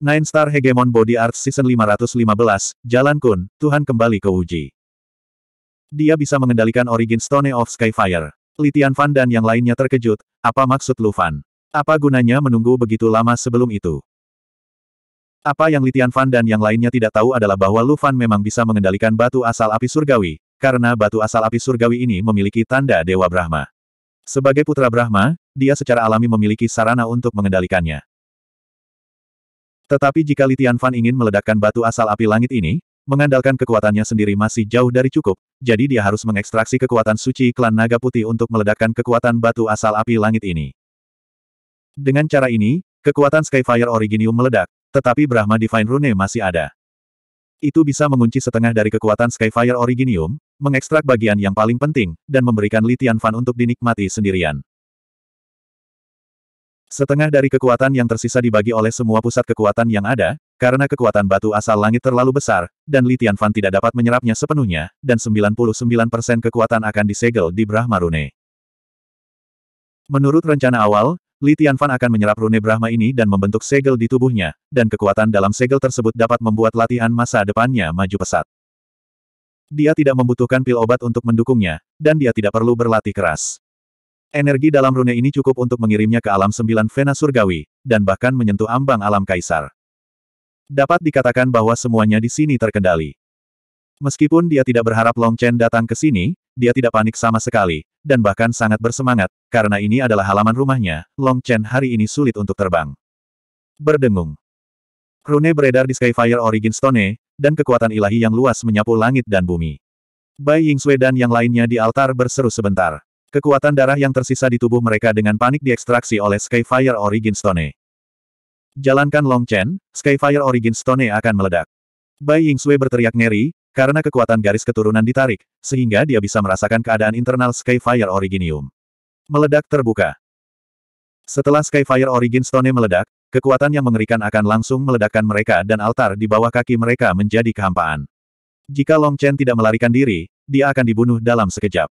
Nine Star Hegemon Body Art Season 515, Jalan Kun, Tuhan kembali ke uji. Dia bisa mengendalikan Origin Stone of Skyfire. Litian Fan dan yang lainnya terkejut, apa maksud Lu Fan? Apa gunanya menunggu begitu lama sebelum itu? Apa yang Litian Fan dan yang lainnya tidak tahu adalah bahwa Lu Fan memang bisa mengendalikan batu asal api surgawi, karena batu asal api surgawi ini memiliki tanda Dewa Brahma. Sebagai putra Brahma, dia secara alami memiliki sarana untuk mengendalikannya. Tetapi jika Litian Tianfan ingin meledakkan batu asal api langit ini, mengandalkan kekuatannya sendiri masih jauh dari cukup, jadi dia harus mengekstraksi kekuatan suci klan naga putih untuk meledakkan kekuatan batu asal api langit ini. Dengan cara ini, kekuatan Skyfire Originium meledak, tetapi Brahma Divine Rune masih ada. Itu bisa mengunci setengah dari kekuatan Skyfire Originium, mengekstrak bagian yang paling penting, dan memberikan Litian Tianfan untuk dinikmati sendirian. Setengah dari kekuatan yang tersisa dibagi oleh semua pusat kekuatan yang ada, karena kekuatan batu asal langit terlalu besar, dan Li Tianfan tidak dapat menyerapnya sepenuhnya, dan 99% kekuatan akan disegel di Brahma Rune. Menurut rencana awal, Li Tianfan akan menyerap Rune Brahma ini dan membentuk segel di tubuhnya, dan kekuatan dalam segel tersebut dapat membuat latihan masa depannya maju pesat. Dia tidak membutuhkan pil obat untuk mendukungnya, dan dia tidak perlu berlatih keras. Energi dalam rune ini cukup untuk mengirimnya ke alam sembilan vena surgawi, dan bahkan menyentuh ambang alam kaisar. Dapat dikatakan bahwa semuanya di sini terkendali. Meskipun dia tidak berharap Long Chen datang ke sini, dia tidak panik sama sekali, dan bahkan sangat bersemangat, karena ini adalah halaman rumahnya, Long Chen hari ini sulit untuk terbang. Berdengung. Rune beredar di Skyfire Origin Stone, dan kekuatan ilahi yang luas menyapu langit dan bumi. Bai Ying Sui dan yang lainnya di altar berseru sebentar. Kekuatan darah yang tersisa di tubuh mereka dengan panik diekstraksi oleh Skyfire Origin Stone. Jalankan Long Chen, Skyfire Origin Stone akan meledak. Bai Ying Sui berteriak ngeri, karena kekuatan garis keturunan ditarik, sehingga dia bisa merasakan keadaan internal Skyfire Originium. Meledak terbuka. Setelah Skyfire Origin Stone meledak, kekuatan yang mengerikan akan langsung meledakkan mereka dan altar di bawah kaki mereka menjadi kehampaan. Jika Long Chen tidak melarikan diri, dia akan dibunuh dalam sekejap.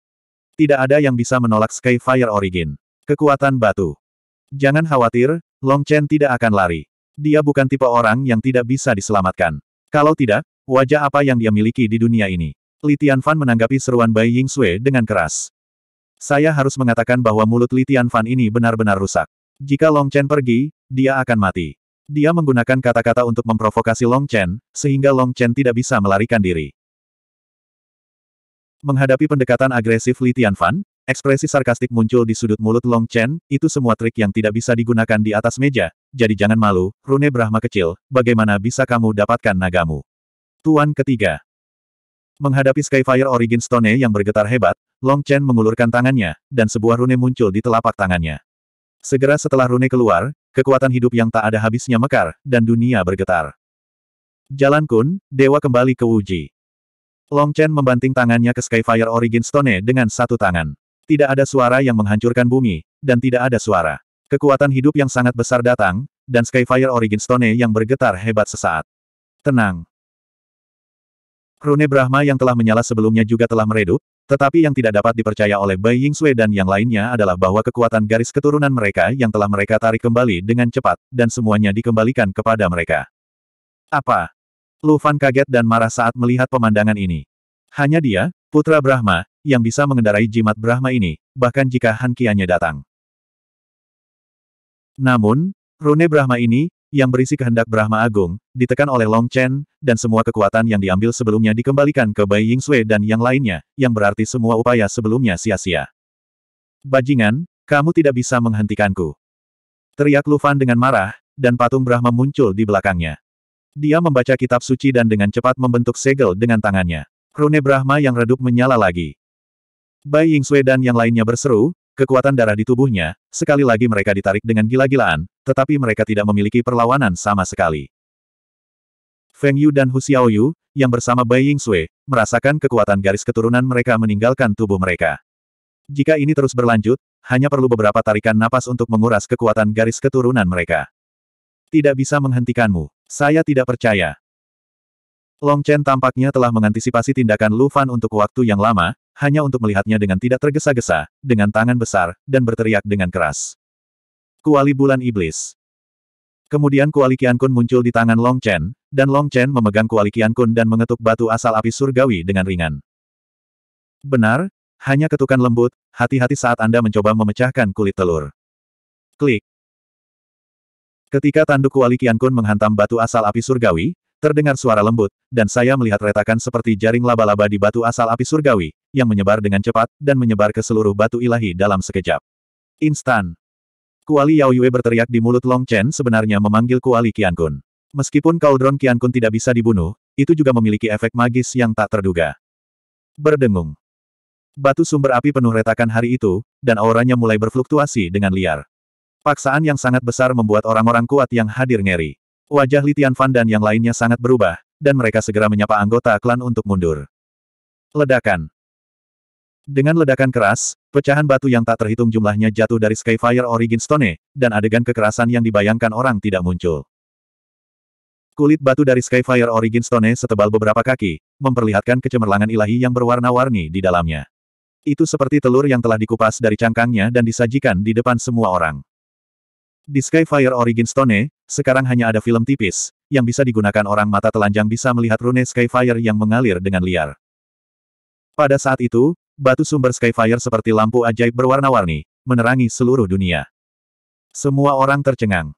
Tidak ada yang bisa menolak Skyfire Origin. Kekuatan batu. Jangan khawatir, Long Chen tidak akan lari. Dia bukan tipe orang yang tidak bisa diselamatkan. Kalau tidak, wajah apa yang dia miliki di dunia ini? Li Tianfan menanggapi seruan Bai Ying Sui dengan keras. Saya harus mengatakan bahwa mulut Li Tianfan ini benar-benar rusak. Jika Long Chen pergi, dia akan mati. Dia menggunakan kata-kata untuk memprovokasi Long Chen, sehingga Long Chen tidak bisa melarikan diri. Menghadapi pendekatan agresif Li Tianfan, ekspresi sarkastik muncul di sudut mulut Long Chen, itu semua trik yang tidak bisa digunakan di atas meja, jadi jangan malu, Rune Brahma kecil, bagaimana bisa kamu dapatkan nagamu? Tuan ketiga. Menghadapi Skyfire Origin Stone yang bergetar hebat, Long Chen mengulurkan tangannya, dan sebuah rune muncul di telapak tangannya. Segera setelah rune keluar, kekuatan hidup yang tak ada habisnya mekar, dan dunia bergetar. Jalan Kun, Dewa kembali ke Wuji. Long Chen membanting tangannya ke Skyfire Origin Stone dengan satu tangan. Tidak ada suara yang menghancurkan bumi, dan tidak ada suara. Kekuatan hidup yang sangat besar datang, dan Skyfire Origin Stone yang bergetar hebat sesaat. Tenang. Rune Brahma yang telah menyala sebelumnya juga telah meredup, tetapi yang tidak dapat dipercaya oleh Bai Yingsui dan yang lainnya adalah bahwa kekuatan garis keturunan mereka yang telah mereka tarik kembali dengan cepat, dan semuanya dikembalikan kepada mereka. Apa? Lu Fan kaget dan marah saat melihat pemandangan ini. Hanya dia, putra Brahma, yang bisa mengendarai jimat Brahma ini, bahkan jika Han Kianya datang. Namun, rune Brahma ini, yang berisi kehendak Brahma Agung, ditekan oleh Long Chen, dan semua kekuatan yang diambil sebelumnya dikembalikan ke Bai Ying Sui dan yang lainnya, yang berarti semua upaya sebelumnya sia-sia. Bajingan, kamu tidak bisa menghentikanku. Teriak Lu Fan dengan marah, dan patung Brahma muncul di belakangnya. Dia membaca kitab suci dan dengan cepat membentuk segel dengan tangannya. Rune Brahma yang redup menyala lagi. Bai Ying Sui dan yang lainnya berseru, kekuatan darah di tubuhnya, sekali lagi mereka ditarik dengan gila-gilaan, tetapi mereka tidak memiliki perlawanan sama sekali. Feng Yu dan Hu Xiaoyu, yang bersama Bai Ying Sui, merasakan kekuatan garis keturunan mereka meninggalkan tubuh mereka. Jika ini terus berlanjut, hanya perlu beberapa tarikan napas untuk menguras kekuatan garis keturunan mereka. Tidak bisa menghentikanmu. Saya tidak percaya. Long Chen tampaknya telah mengantisipasi tindakan Lu Fan untuk waktu yang lama, hanya untuk melihatnya dengan tidak tergesa-gesa, dengan tangan besar, dan berteriak dengan keras. Kuali Bulan Iblis Kemudian kuali Kun muncul di tangan Long Chen, dan Long Chen memegang kuali Kun dan mengetuk batu asal api surgawi dengan ringan. Benar, hanya ketukan lembut, hati-hati saat Anda mencoba memecahkan kulit telur. Klik. Ketika tanduk kuali Kun menghantam batu asal api surgawi, terdengar suara lembut, dan saya melihat retakan seperti jaring laba-laba di batu asal api surgawi, yang menyebar dengan cepat, dan menyebar ke seluruh batu ilahi dalam sekejap. Instan. Kuali Yao Yue berteriak di mulut Long Chen sebenarnya memanggil kuali Kian Kun. Meskipun Kaudron Kun tidak bisa dibunuh, itu juga memiliki efek magis yang tak terduga. Berdengung. Batu sumber api penuh retakan hari itu, dan auranya mulai berfluktuasi dengan liar. Paksaan yang sangat besar membuat orang-orang kuat yang hadir ngeri. Wajah Litian Tianfan dan yang lainnya sangat berubah, dan mereka segera menyapa anggota klan untuk mundur. Ledakan Dengan ledakan keras, pecahan batu yang tak terhitung jumlahnya jatuh dari Skyfire Origin Stone, e, dan adegan kekerasan yang dibayangkan orang tidak muncul. Kulit batu dari Skyfire Origin Stone e setebal beberapa kaki, memperlihatkan kecemerlangan ilahi yang berwarna-warni di dalamnya. Itu seperti telur yang telah dikupas dari cangkangnya dan disajikan di depan semua orang. Di Skyfire Origin Stone, sekarang hanya ada film tipis, yang bisa digunakan orang mata telanjang bisa melihat rune Skyfire yang mengalir dengan liar. Pada saat itu, batu sumber Skyfire seperti lampu ajaib berwarna-warni, menerangi seluruh dunia. Semua orang tercengang.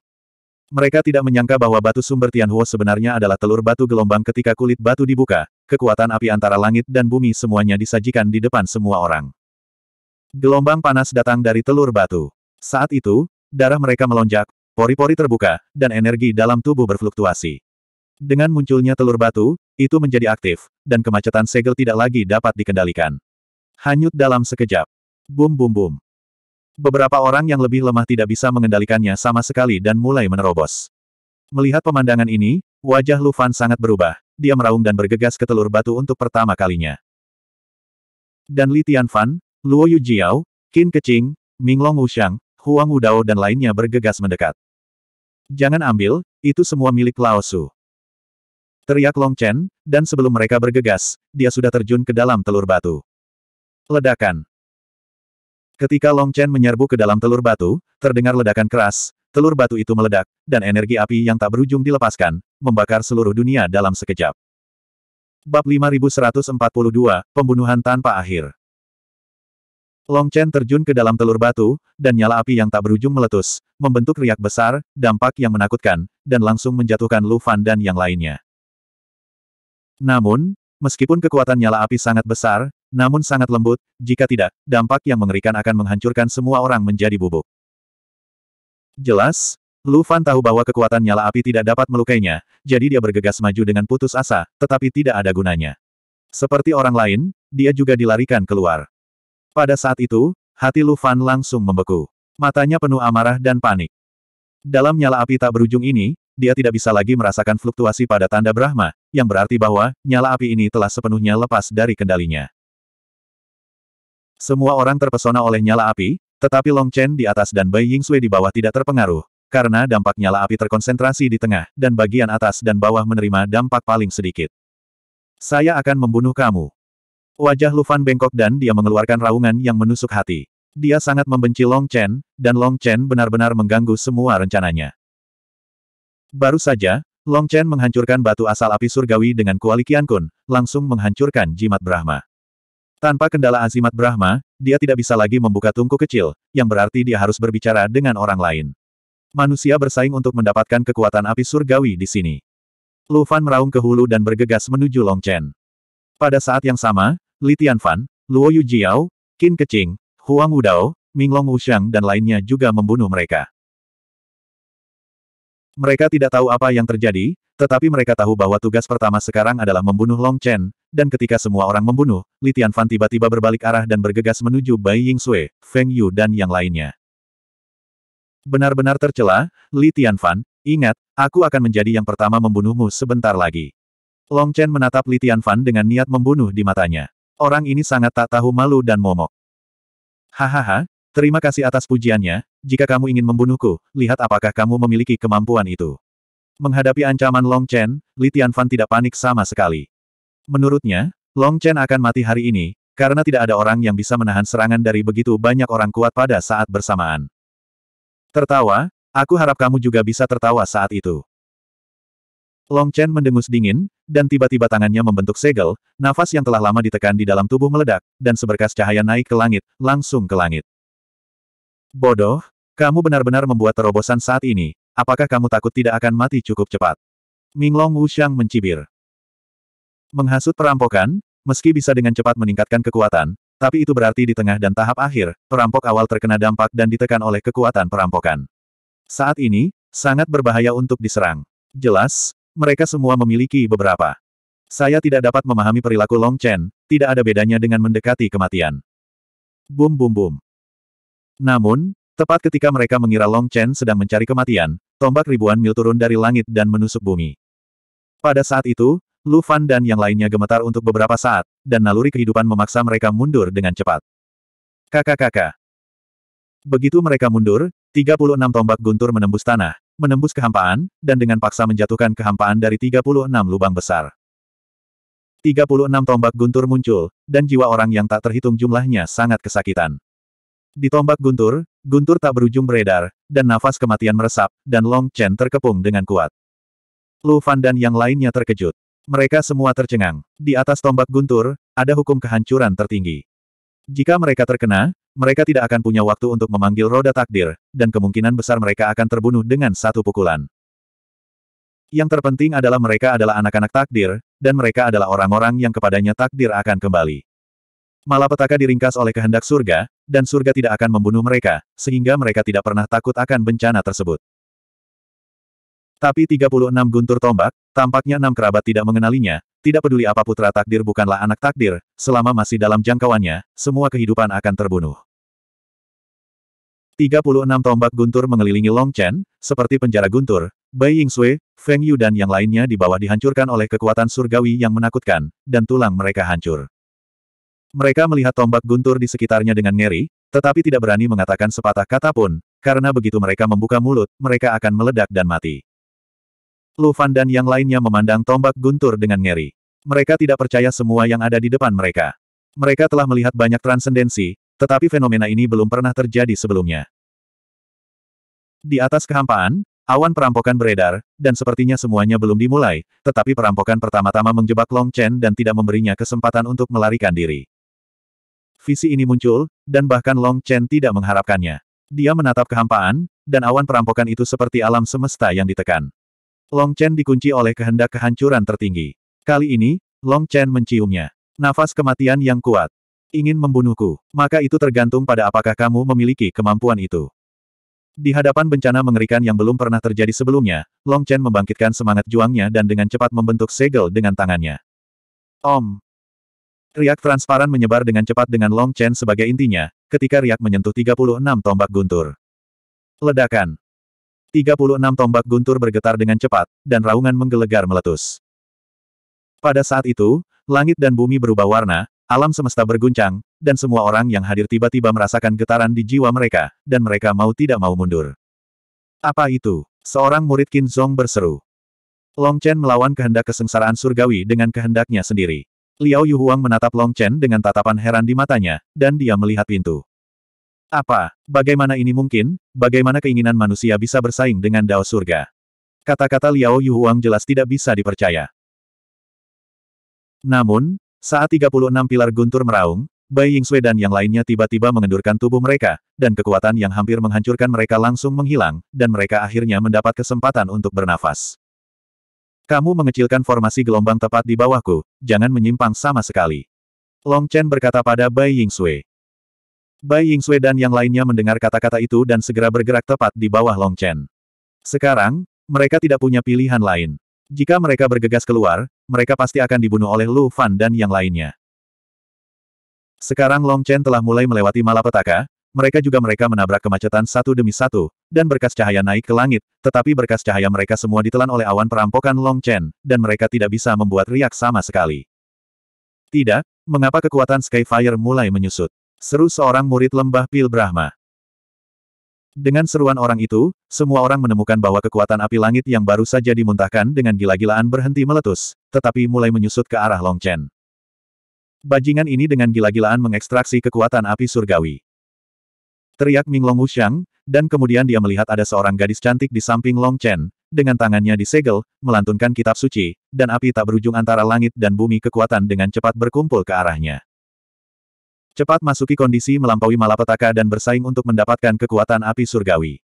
Mereka tidak menyangka bahwa batu sumber Tianhuo sebenarnya adalah telur batu gelombang ketika kulit batu dibuka, kekuatan api antara langit dan bumi semuanya disajikan di depan semua orang. Gelombang panas datang dari telur batu. Saat itu, darah mereka melonjak, pori-pori terbuka, dan energi dalam tubuh berfluktuasi. Dengan munculnya telur batu, itu menjadi aktif, dan kemacetan segel tidak lagi dapat dikendalikan. Hanyut dalam sekejap. Bum bum bum. Beberapa orang yang lebih lemah tidak bisa mengendalikannya sama sekali dan mulai menerobos. Melihat pemandangan ini, wajah Lu Fan sangat berubah. Dia meraung dan bergegas ke telur batu untuk pertama kalinya. Dan Li Tianfan, Luo Yu Jiao, Qin Ming Minglong Wuxiang, Huang Wudao dan lainnya bergegas mendekat. Jangan ambil, itu semua milik Lao Su. Teriak Long Chen, dan sebelum mereka bergegas, dia sudah terjun ke dalam telur batu. Ledakan. Ketika Long Chen menyerbu ke dalam telur batu, terdengar ledakan keras, telur batu itu meledak, dan energi api yang tak berujung dilepaskan, membakar seluruh dunia dalam sekejap. Bab 5142, Pembunuhan Tanpa Akhir Long Chen terjun ke dalam telur batu, dan nyala api yang tak berujung meletus, membentuk riak besar, dampak yang menakutkan, dan langsung menjatuhkan Lu Fan dan yang lainnya. Namun, meskipun kekuatan nyala api sangat besar, namun sangat lembut, jika tidak, dampak yang mengerikan akan menghancurkan semua orang menjadi bubuk. Jelas, Lu Fan tahu bahwa kekuatan nyala api tidak dapat melukainya, jadi dia bergegas maju dengan putus asa, tetapi tidak ada gunanya. Seperti orang lain, dia juga dilarikan keluar. Pada saat itu, hati Lu Fan langsung membeku. Matanya penuh amarah dan panik. Dalam nyala api tak berujung ini, dia tidak bisa lagi merasakan fluktuasi pada tanda Brahma, yang berarti bahwa nyala api ini telah sepenuhnya lepas dari kendalinya. Semua orang terpesona oleh nyala api, tetapi Long Chen di atas dan Bai Ying Sui di bawah tidak terpengaruh, karena dampak nyala api terkonsentrasi di tengah, dan bagian atas dan bawah menerima dampak paling sedikit. Saya akan membunuh kamu. Wajah Lufan bengkok dan dia mengeluarkan raungan yang menusuk hati. Dia sangat membenci Long Chen, dan Long Chen benar-benar mengganggu semua rencananya. Baru saja, Long Chen menghancurkan batu asal api surgawi dengan kuali Kun, langsung menghancurkan jimat Brahma. Tanpa kendala azimat Brahma, dia tidak bisa lagi membuka tungku kecil, yang berarti dia harus berbicara dengan orang lain. Manusia bersaing untuk mendapatkan kekuatan api surgawi di sini. Lu Fan meraung ke hulu dan bergegas menuju Long Chen. Pada saat yang sama, Li Tianfan, Luo Yu Jiao, Qin Keqing, Huang Wudao, Minglong Wuxiang dan lainnya juga membunuh mereka. Mereka tidak tahu apa yang terjadi, tetapi mereka tahu bahwa tugas pertama sekarang adalah membunuh Long Chen, dan ketika semua orang membunuh, Li Tianfan tiba-tiba berbalik arah dan bergegas menuju Bai Ying Sui, Feng Yu dan yang lainnya. Benar-benar tercela, Li Tianfan, ingat, aku akan menjadi yang pertama membunuhmu sebentar lagi. Long Chen menatap Li Tianfan dengan niat membunuh di matanya. Orang ini sangat tak tahu malu dan momok. Hahaha, terima kasih atas pujiannya, jika kamu ingin membunuhku, lihat apakah kamu memiliki kemampuan itu. Menghadapi ancaman Long Chen, Li Tianfan tidak panik sama sekali. Menurutnya, Long Chen akan mati hari ini, karena tidak ada orang yang bisa menahan serangan dari begitu banyak orang kuat pada saat bersamaan. Tertawa, aku harap kamu juga bisa tertawa saat itu. Long Chen mendengus dingin, dan tiba-tiba tangannya membentuk segel, nafas yang telah lama ditekan di dalam tubuh meledak, dan seberkas cahaya naik ke langit, langsung ke langit. Bodoh, kamu benar-benar membuat terobosan saat ini, apakah kamu takut tidak akan mati cukup cepat? Minglong Wuxiang mencibir. Menghasut perampokan, meski bisa dengan cepat meningkatkan kekuatan, tapi itu berarti di tengah dan tahap akhir, perampok awal terkena dampak dan ditekan oleh kekuatan perampokan. Saat ini, sangat berbahaya untuk diserang. Jelas, mereka semua memiliki beberapa. Saya tidak dapat memahami perilaku Long Chen, tidak ada bedanya dengan mendekati kematian. Bum bum bum. Namun, tepat ketika mereka mengira Long Chen sedang mencari kematian, tombak ribuan mil turun dari langit dan menusuk bumi. Pada saat itu, Lu Fan dan yang lainnya gemetar untuk beberapa saat, dan naluri kehidupan memaksa mereka mundur dengan cepat. Kakak-kakak. Begitu mereka mundur, 36 tombak guntur menembus tanah, menembus kehampaan, dan dengan paksa menjatuhkan kehampaan dari 36 lubang besar. 36 tombak guntur muncul, dan jiwa orang yang tak terhitung jumlahnya sangat kesakitan. Di tombak guntur, guntur tak berujung beredar, dan nafas kematian meresap, dan Long Chen terkepung dengan kuat. Lu Fan dan yang lainnya terkejut. Mereka semua tercengang. Di atas tombak guntur, ada hukum kehancuran tertinggi. Jika mereka terkena, mereka tidak akan punya waktu untuk memanggil roda takdir, dan kemungkinan besar mereka akan terbunuh dengan satu pukulan. Yang terpenting adalah mereka adalah anak-anak takdir, dan mereka adalah orang-orang yang kepadanya takdir akan kembali. Malapetaka diringkas oleh kehendak surga, dan surga tidak akan membunuh mereka, sehingga mereka tidak pernah takut akan bencana tersebut. Tapi 36 guntur tombak, tampaknya enam kerabat tidak mengenalinya, tidak peduli apa putra takdir bukanlah anak takdir, selama masih dalam jangkauannya, semua kehidupan akan terbunuh. 36 tombak guntur mengelilingi Long Chen, seperti penjara guntur, Bai Yingxue, Feng Yu dan yang lainnya di bawah dihancurkan oleh kekuatan surgawi yang menakutkan, dan tulang mereka hancur. Mereka melihat tombak guntur di sekitarnya dengan ngeri, tetapi tidak berani mengatakan sepatah kata pun, karena begitu mereka membuka mulut, mereka akan meledak dan mati. Lu Fan dan yang lainnya memandang tombak guntur dengan ngeri. Mereka tidak percaya semua yang ada di depan mereka. Mereka telah melihat banyak transendensi, tetapi fenomena ini belum pernah terjadi sebelumnya. Di atas kehampaan, awan perampokan beredar, dan sepertinya semuanya belum dimulai, tetapi perampokan pertama-tama menjebak Long Chen dan tidak memberinya kesempatan untuk melarikan diri. Visi ini muncul, dan bahkan Long Chen tidak mengharapkannya. Dia menatap kehampaan, dan awan perampokan itu seperti alam semesta yang ditekan. Long Chen dikunci oleh kehendak kehancuran tertinggi. Kali ini, Long Chen menciumnya. Nafas kematian yang kuat. Ingin membunuhku, maka itu tergantung pada apakah kamu memiliki kemampuan itu. Di hadapan bencana mengerikan yang belum pernah terjadi sebelumnya, Long Chen membangkitkan semangat juangnya dan dengan cepat membentuk segel dengan tangannya. Om. Riak transparan menyebar dengan cepat dengan Long Chen sebagai intinya, ketika riak menyentuh 36 tombak guntur. Ledakan. 36 tombak guntur bergetar dengan cepat, dan raungan menggelegar meletus. Pada saat itu, langit dan bumi berubah warna, alam semesta berguncang, dan semua orang yang hadir tiba-tiba merasakan getaran di jiwa mereka, dan mereka mau tidak mau mundur. Apa itu? Seorang murid Qin Zhong berseru. Long Chen melawan kehendak kesengsaraan surgawi dengan kehendaknya sendiri. Liao Yuhuang menatap Long Chen dengan tatapan heran di matanya, dan dia melihat pintu. Apa? Bagaimana ini mungkin? Bagaimana keinginan manusia bisa bersaing dengan Dao Surga? Kata-kata Liao Yuhuang jelas tidak bisa dipercaya. Namun, saat 36 pilar guntur meraung, Bai Yingxue dan yang lainnya tiba-tiba mengendurkan tubuh mereka, dan kekuatan yang hampir menghancurkan mereka langsung menghilang, dan mereka akhirnya mendapat kesempatan untuk bernafas. Kamu mengecilkan formasi gelombang tepat di bawahku, jangan menyimpang sama sekali. Long Chen berkata pada Bai Yingxue. Bai Yingxue dan yang lainnya mendengar kata-kata itu dan segera bergerak tepat di bawah Long Chen. Sekarang, mereka tidak punya pilihan lain. Jika mereka bergegas keluar, mereka pasti akan dibunuh oleh Lu Fan dan yang lainnya. Sekarang Long Chen telah mulai melewati malapetaka, mereka juga mereka menabrak kemacetan satu demi satu, dan berkas cahaya naik ke langit, tetapi berkas cahaya mereka semua ditelan oleh awan perampokan Long Chen, dan mereka tidak bisa membuat riak sama sekali. Tidak, mengapa kekuatan Skyfire mulai menyusut? Seru seorang murid lembah Pil Brahma. Dengan seruan orang itu, semua orang menemukan bahwa kekuatan api langit yang baru saja dimuntahkan dengan gila-gilaan berhenti meletus, tetapi mulai menyusut ke arah Long Chen. Bajingan ini dengan gila-gilaan mengekstraksi kekuatan api surgawi. Teriak Ming Long Wuxiang, dan kemudian dia melihat ada seorang gadis cantik di samping Long Chen, dengan tangannya disegel, melantunkan kitab suci, dan api tak berujung antara langit dan bumi kekuatan dengan cepat berkumpul ke arahnya. Cepat masuki kondisi melampaui malapetaka dan bersaing untuk mendapatkan kekuatan api surgawi.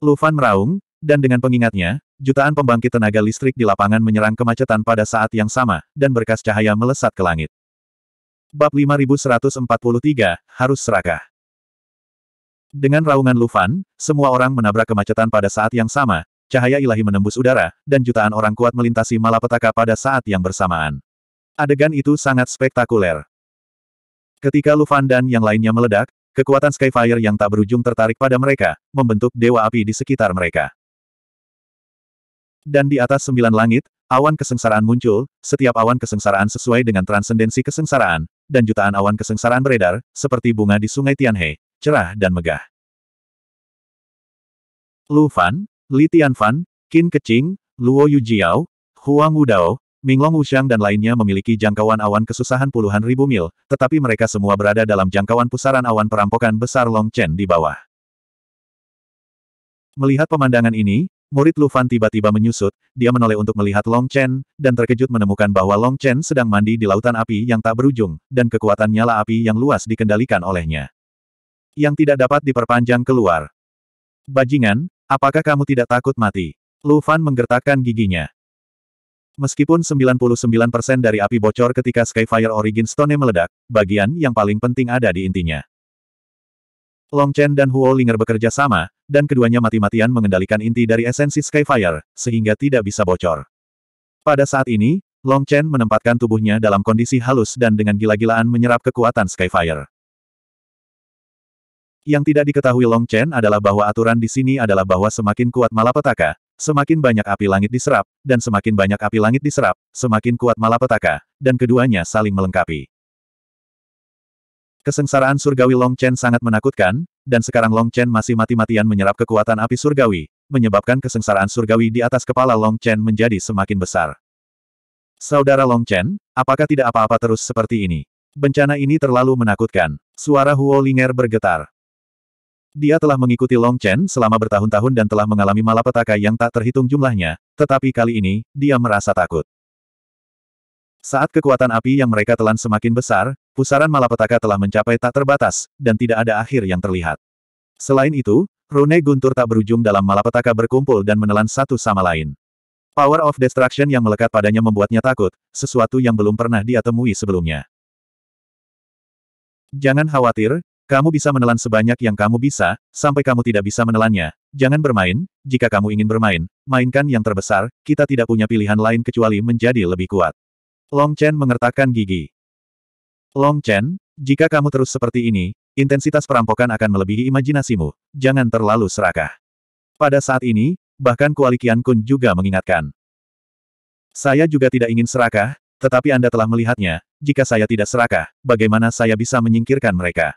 Lufan meraung, dan dengan pengingatnya, jutaan pembangkit tenaga listrik di lapangan menyerang kemacetan pada saat yang sama, dan berkas cahaya melesat ke langit. Bab 5143, harus serakah. Dengan raungan Lufan, semua orang menabrak kemacetan pada saat yang sama, cahaya ilahi menembus udara, dan jutaan orang kuat melintasi malapetaka pada saat yang bersamaan. Adegan itu sangat spektakuler. Ketika Lufan dan yang lainnya meledak, kekuatan Skyfire yang tak berujung tertarik pada mereka, membentuk dewa api di sekitar mereka. Dan di atas sembilan langit, awan kesengsaraan muncul, setiap awan kesengsaraan sesuai dengan transendensi kesengsaraan, dan jutaan awan kesengsaraan beredar, seperti bunga di sungai Tianhe, cerah dan megah. Lu Fan, Li Tianfan, Qin Keqing, Luo Yujiao, Huang Wudao, Minglong Wushang dan lainnya memiliki jangkauan awan kesusahan puluhan ribu mil, tetapi mereka semua berada dalam jangkauan pusaran awan perampokan besar Long Chen di bawah. Melihat pemandangan ini, murid Lu Fan tiba-tiba menyusut, dia menoleh untuk melihat Long Chen, dan terkejut menemukan bahwa Long Chen sedang mandi di lautan api yang tak berujung, dan kekuatan nyala api yang luas dikendalikan olehnya. Yang tidak dapat diperpanjang keluar. Bajingan, apakah kamu tidak takut mati? Lu Fan menggertakkan giginya. Meskipun 99% dari api bocor ketika Skyfire Origin Stone meledak, bagian yang paling penting ada di intinya. Long Chen dan Huo Linger bekerja sama, dan keduanya mati-matian mengendalikan inti dari esensi Skyfire, sehingga tidak bisa bocor. Pada saat ini, Long Chen menempatkan tubuhnya dalam kondisi halus dan dengan gila-gilaan menyerap kekuatan Skyfire. Yang tidak diketahui Long Chen adalah bahwa aturan di sini adalah bahwa semakin kuat malapetaka, Semakin banyak api langit diserap, dan semakin banyak api langit diserap, semakin kuat malapetaka, dan keduanya saling melengkapi. Kesengsaraan surgawi Long Chen sangat menakutkan, dan sekarang Long Chen masih mati-matian menyerap kekuatan api surgawi, menyebabkan kesengsaraan surgawi di atas kepala Long Chen menjadi semakin besar. Saudara Long Chen, apakah tidak apa-apa terus seperti ini? Bencana ini terlalu menakutkan. Suara Huo Linger bergetar. Dia telah mengikuti Long Chen selama bertahun-tahun dan telah mengalami malapetaka yang tak terhitung jumlahnya, tetapi kali ini, dia merasa takut. Saat kekuatan api yang mereka telan semakin besar, pusaran malapetaka telah mencapai tak terbatas, dan tidak ada akhir yang terlihat. Selain itu, rune guntur tak berujung dalam malapetaka berkumpul dan menelan satu sama lain. Power of Destruction yang melekat padanya membuatnya takut, sesuatu yang belum pernah dia temui sebelumnya. Jangan khawatir, kamu bisa menelan sebanyak yang kamu bisa, sampai kamu tidak bisa menelannya. Jangan bermain, jika kamu ingin bermain, mainkan yang terbesar, kita tidak punya pilihan lain kecuali menjadi lebih kuat. Long Chen mengertakkan gigi. Long Chen, jika kamu terus seperti ini, intensitas perampokan akan melebihi imajinasimu. Jangan terlalu serakah. Pada saat ini, bahkan Kualikian Kun juga mengingatkan. Saya juga tidak ingin serakah, tetapi Anda telah melihatnya, jika saya tidak serakah, bagaimana saya bisa menyingkirkan mereka?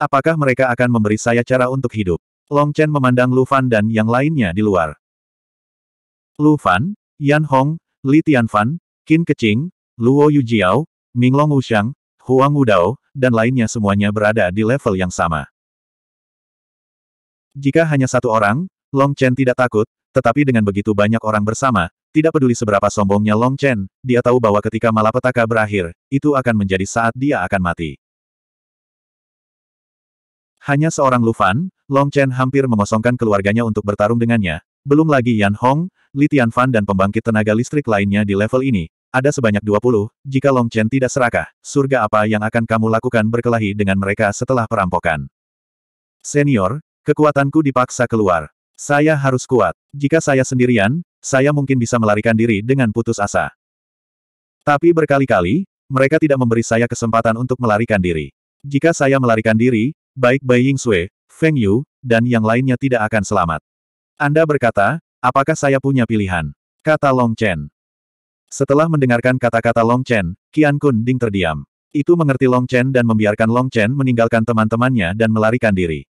Apakah mereka akan memberi saya cara untuk hidup? Long Chen memandang Lu Fan dan yang lainnya di luar. Lu Fan, Yan Hong, Li Tianfan, Qin Keqing, Luo Yujiao, Minglong Wuxiang, Huang Wudao, dan lainnya semuanya berada di level yang sama. Jika hanya satu orang, Long Chen tidak takut, tetapi dengan begitu banyak orang bersama, tidak peduli seberapa sombongnya Long Chen, dia tahu bahwa ketika malapetaka berakhir, itu akan menjadi saat dia akan mati. Hanya seorang Lufan, Long Chen hampir mengosongkan keluarganya untuk bertarung dengannya, belum lagi Yan Hong, Li Tianfan dan pembangkit tenaga listrik lainnya di level ini, ada sebanyak 20, jika Long Chen tidak serakah, surga apa yang akan kamu lakukan berkelahi dengan mereka setelah perampokan? Senior, kekuatanku dipaksa keluar. Saya harus kuat. Jika saya sendirian, saya mungkin bisa melarikan diri dengan putus asa. Tapi berkali-kali, mereka tidak memberi saya kesempatan untuk melarikan diri. Jika saya melarikan diri, baik Bai Yingxue, Feng Yu, dan yang lainnya tidak akan selamat. Anda berkata, apakah saya punya pilihan? Kata Long Chen. Setelah mendengarkan kata-kata Long Chen, Qian Kun Ding terdiam. Itu mengerti Long Chen dan membiarkan Long Chen meninggalkan teman-temannya dan melarikan diri.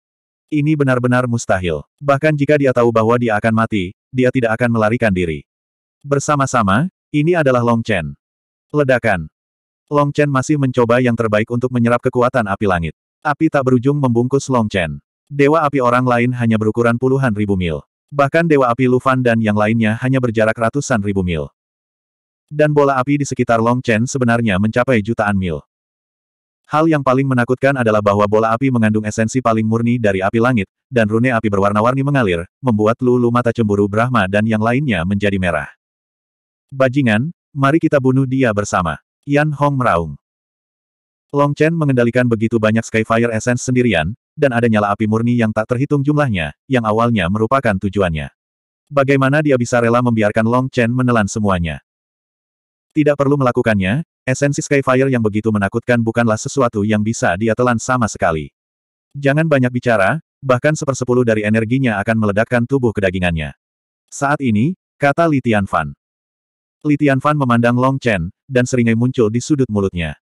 Ini benar-benar mustahil. Bahkan jika dia tahu bahwa dia akan mati, dia tidak akan melarikan diri. Bersama-sama, ini adalah Long Chen. Ledakan. Long Chen masih mencoba yang terbaik untuk menyerap kekuatan api langit. Api tak berujung membungkus Long Chen. Dewa api orang lain hanya berukuran puluhan ribu mil. Bahkan dewa api Lufan dan yang lainnya hanya berjarak ratusan ribu mil. Dan bola api di sekitar Long Chen sebenarnya mencapai jutaan mil. Hal yang paling menakutkan adalah bahwa bola api mengandung esensi paling murni dari api langit, dan rune api berwarna-warni mengalir, membuat lulu mata cemburu Brahma dan yang lainnya menjadi merah. Bajingan, mari kita bunuh dia bersama. Yan Hong meraung. Long Chen mengendalikan begitu banyak Skyfire Essence sendirian, dan ada nyala api murni yang tak terhitung jumlahnya, yang awalnya merupakan tujuannya. Bagaimana dia bisa rela membiarkan Long Chen menelan semuanya? Tidak perlu melakukannya, esensi Skyfire yang begitu menakutkan bukanlah sesuatu yang bisa dia telan sama sekali. Jangan banyak bicara, bahkan sepersepuluh dari energinya akan meledakkan tubuh kedagingannya. Saat ini, kata Li Tianfan. Li Tianfan memandang Long Chen, dan seringai muncul di sudut mulutnya.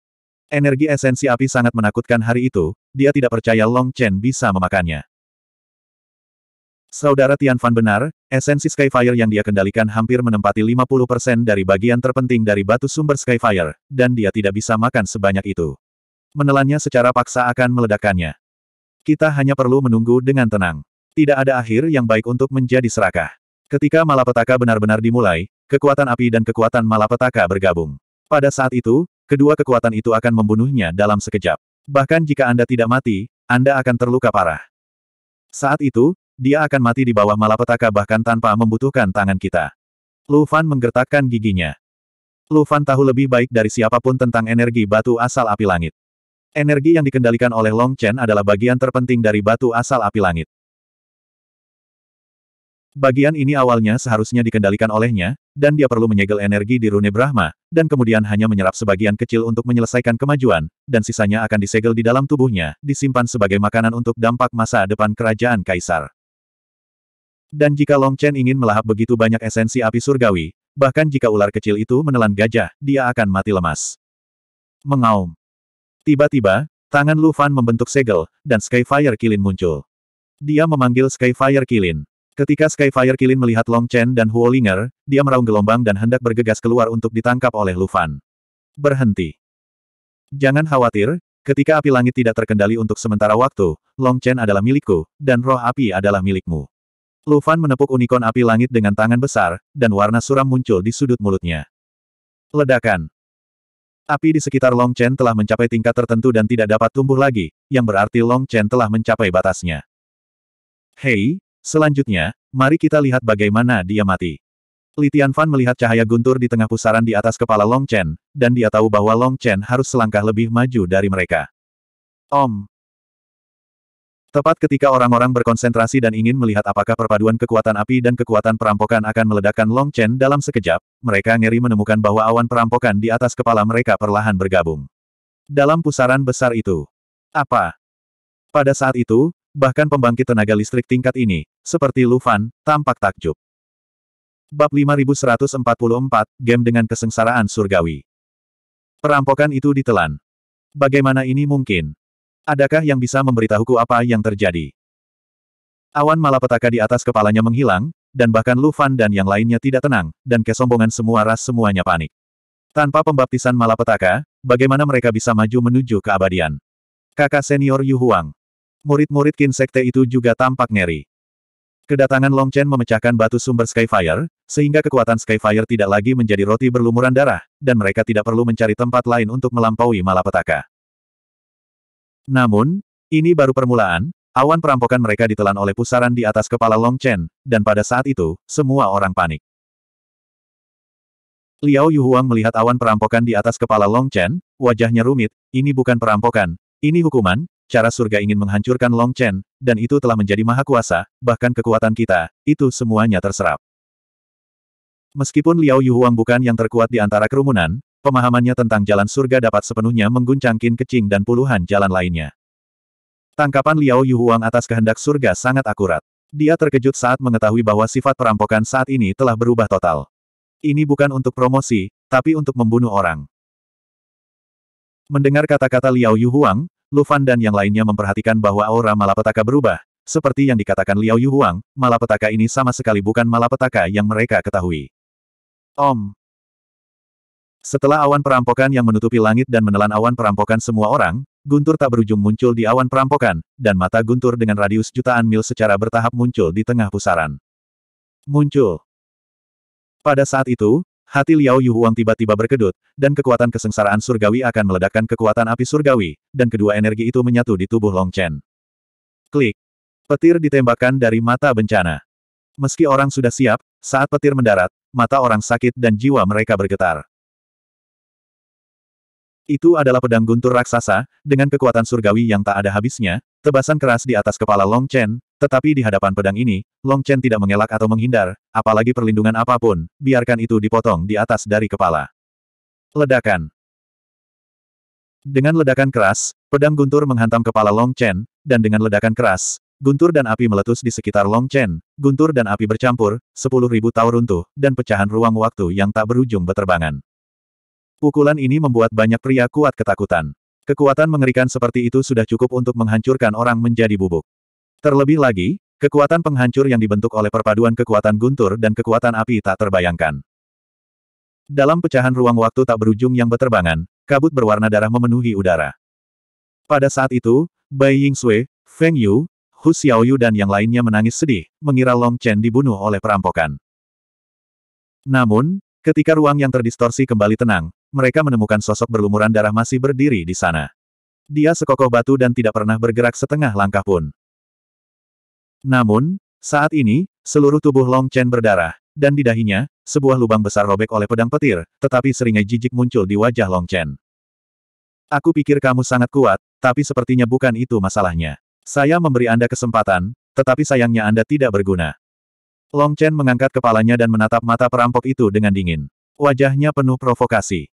Energi esensi api sangat menakutkan hari itu, dia tidak percaya Long Chen bisa memakannya. Saudara Tian Fan benar, esensi Skyfire yang dia kendalikan hampir menempati 50% dari bagian terpenting dari batu sumber Skyfire, dan dia tidak bisa makan sebanyak itu. Menelannya secara paksa akan meledakkannya. Kita hanya perlu menunggu dengan tenang. Tidak ada akhir yang baik untuk menjadi serakah. Ketika malapetaka benar-benar dimulai, kekuatan api dan kekuatan malapetaka bergabung. Pada saat itu, Kedua kekuatan itu akan membunuhnya dalam sekejap. Bahkan jika Anda tidak mati, Anda akan terluka parah. Saat itu, dia akan mati di bawah malapetaka bahkan tanpa membutuhkan tangan kita. Lu Fan menggertakkan giginya. Lu Fan tahu lebih baik dari siapapun tentang energi batu asal api langit. Energi yang dikendalikan oleh Long Chen adalah bagian terpenting dari batu asal api langit. Bagian ini awalnya seharusnya dikendalikan olehnya, dan dia perlu menyegel energi di rune Brahma, dan kemudian hanya menyerap sebagian kecil untuk menyelesaikan kemajuan, dan sisanya akan disegel di dalam tubuhnya, disimpan sebagai makanan untuk dampak masa depan kerajaan Kaisar. Dan jika Long Chen ingin melahap begitu banyak esensi api surgawi, bahkan jika ular kecil itu menelan gajah, dia akan mati lemas. Mengaum. Tiba-tiba, tangan Lu Fan membentuk segel, dan Skyfire Kilin muncul. Dia memanggil Skyfire Kilin. Ketika Skyfire Kilin melihat Long Chen dan Huo Linger, dia meraung gelombang dan hendak bergegas keluar untuk ditangkap oleh Lufan. Berhenti. Jangan khawatir, ketika api langit tidak terkendali untuk sementara waktu, Long Chen adalah milikku, dan roh api adalah milikmu. Lufan menepuk unicorn api langit dengan tangan besar, dan warna suram muncul di sudut mulutnya. Ledakan. Api di sekitar Long Chen telah mencapai tingkat tertentu dan tidak dapat tumbuh lagi, yang berarti Long Chen telah mencapai batasnya. Hei, Selanjutnya, mari kita lihat bagaimana dia mati. Li Tianfan melihat cahaya guntur di tengah pusaran di atas kepala Long Chen, dan dia tahu bahwa Long Chen harus selangkah lebih maju dari mereka. Om. Tepat ketika orang-orang berkonsentrasi dan ingin melihat apakah perpaduan kekuatan api dan kekuatan perampokan akan meledakkan Long Chen dalam sekejap, mereka ngeri menemukan bahwa awan perampokan di atas kepala mereka perlahan bergabung. Dalam pusaran besar itu. Apa? Pada saat itu, bahkan pembangkit tenaga listrik tingkat ini, seperti Lufan, tampak takjub. Bab 5144, Game dengan Kesengsaraan Surgawi Perampokan itu ditelan. Bagaimana ini mungkin? Adakah yang bisa memberitahuku apa yang terjadi? Awan malapetaka di atas kepalanya menghilang, dan bahkan Lufan dan yang lainnya tidak tenang, dan kesombongan semua ras semuanya panik. Tanpa pembaptisan malapetaka, bagaimana mereka bisa maju menuju keabadian? Kakak senior Yu Huang. Murid-murid Kin Sekte itu juga tampak ngeri. Kedatangan Long Chen memecahkan batu sumber Skyfire, sehingga kekuatan Skyfire tidak lagi menjadi roti berlumuran darah, dan mereka tidak perlu mencari tempat lain untuk melampaui malapetaka. Namun, ini baru permulaan, awan perampokan mereka ditelan oleh pusaran di atas kepala Long Chen, dan pada saat itu, semua orang panik. Liao Yuhuang melihat awan perampokan di atas kepala Long Chen, wajahnya rumit, ini bukan perampokan, ini hukuman, cara surga ingin menghancurkan Long Chen, dan itu telah menjadi maha kuasa, bahkan kekuatan kita, itu semuanya terserap. Meskipun Liao Yuhuang bukan yang terkuat di antara kerumunan, pemahamannya tentang jalan surga dapat sepenuhnya mengguncang Qin Kecing dan puluhan jalan lainnya. Tangkapan Liao Yuhuang atas kehendak surga sangat akurat. Dia terkejut saat mengetahui bahwa sifat perampokan saat ini telah berubah total. Ini bukan untuk promosi, tapi untuk membunuh orang. Mendengar kata-kata Liao Yuhuang, Lufan dan yang lainnya memperhatikan bahwa aura malapetaka berubah, seperti yang dikatakan Liao Huang, malapetaka ini sama sekali bukan malapetaka yang mereka ketahui. Om. Setelah awan perampokan yang menutupi langit dan menelan awan perampokan semua orang, guntur tak berujung muncul di awan perampokan, dan mata guntur dengan radius jutaan mil secara bertahap muncul di tengah pusaran. Muncul. Pada saat itu, Hati Liao Huang tiba-tiba berkedut, dan kekuatan kesengsaraan surgawi akan meledakkan kekuatan api surgawi, dan kedua energi itu menyatu di tubuh Long Chen. Klik. Petir ditembakkan dari mata bencana. Meski orang sudah siap, saat petir mendarat, mata orang sakit dan jiwa mereka bergetar. Itu adalah pedang guntur raksasa, dengan kekuatan surgawi yang tak ada habisnya, tebasan keras di atas kepala Long Chen, tetapi di hadapan pedang ini, Long Chen tidak mengelak atau menghindar, apalagi perlindungan apapun, biarkan itu dipotong di atas dari kepala. Ledakan Dengan ledakan keras, pedang guntur menghantam kepala Long Chen, dan dengan ledakan keras, guntur dan api meletus di sekitar Long Chen, guntur dan api bercampur, sepuluh ribu tahun runtuh, dan pecahan ruang waktu yang tak berujung beterbangan. Pukulan ini membuat banyak pria kuat ketakutan. Kekuatan mengerikan seperti itu sudah cukup untuk menghancurkan orang menjadi bubuk. Terlebih lagi, kekuatan penghancur yang dibentuk oleh perpaduan kekuatan guntur dan kekuatan api tak terbayangkan. Dalam pecahan ruang waktu tak berujung yang beterbangan, kabut berwarna darah memenuhi udara. Pada saat itu, Bai Yingxue, Feng Yu, Hu Xiaoyu dan yang lainnya menangis sedih, mengira Long Chen dibunuh oleh perampokan. Namun, ketika ruang yang terdistorsi kembali tenang, mereka menemukan sosok berlumuran darah masih berdiri di sana. Dia sekokoh batu dan tidak pernah bergerak setengah langkah pun. Namun, saat ini, seluruh tubuh Long Chen berdarah, dan di dahinya, sebuah lubang besar robek oleh pedang petir, tetapi seringai jijik muncul di wajah Long Chen. Aku pikir kamu sangat kuat, tapi sepertinya bukan itu masalahnya. Saya memberi Anda kesempatan, tetapi sayangnya Anda tidak berguna. Long Chen mengangkat kepalanya dan menatap mata perampok itu dengan dingin. Wajahnya penuh provokasi.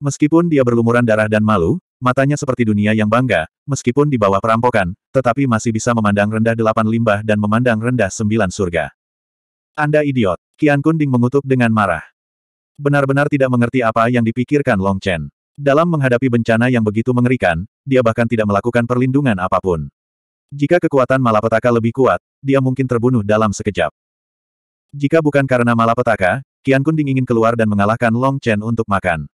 Meskipun dia berlumuran darah dan malu, Matanya seperti dunia yang bangga, meskipun di bawah perampokan, tetapi masih bisa memandang rendah delapan limbah dan memandang rendah sembilan surga. Anda idiot, Kian Kunding mengutuk dengan marah. Benar-benar tidak mengerti apa yang dipikirkan Long Chen. Dalam menghadapi bencana yang begitu mengerikan, dia bahkan tidak melakukan perlindungan apapun. Jika kekuatan malapetaka lebih kuat, dia mungkin terbunuh dalam sekejap. Jika bukan karena malapetaka, Kian Kunding ingin keluar dan mengalahkan Long Chen untuk makan.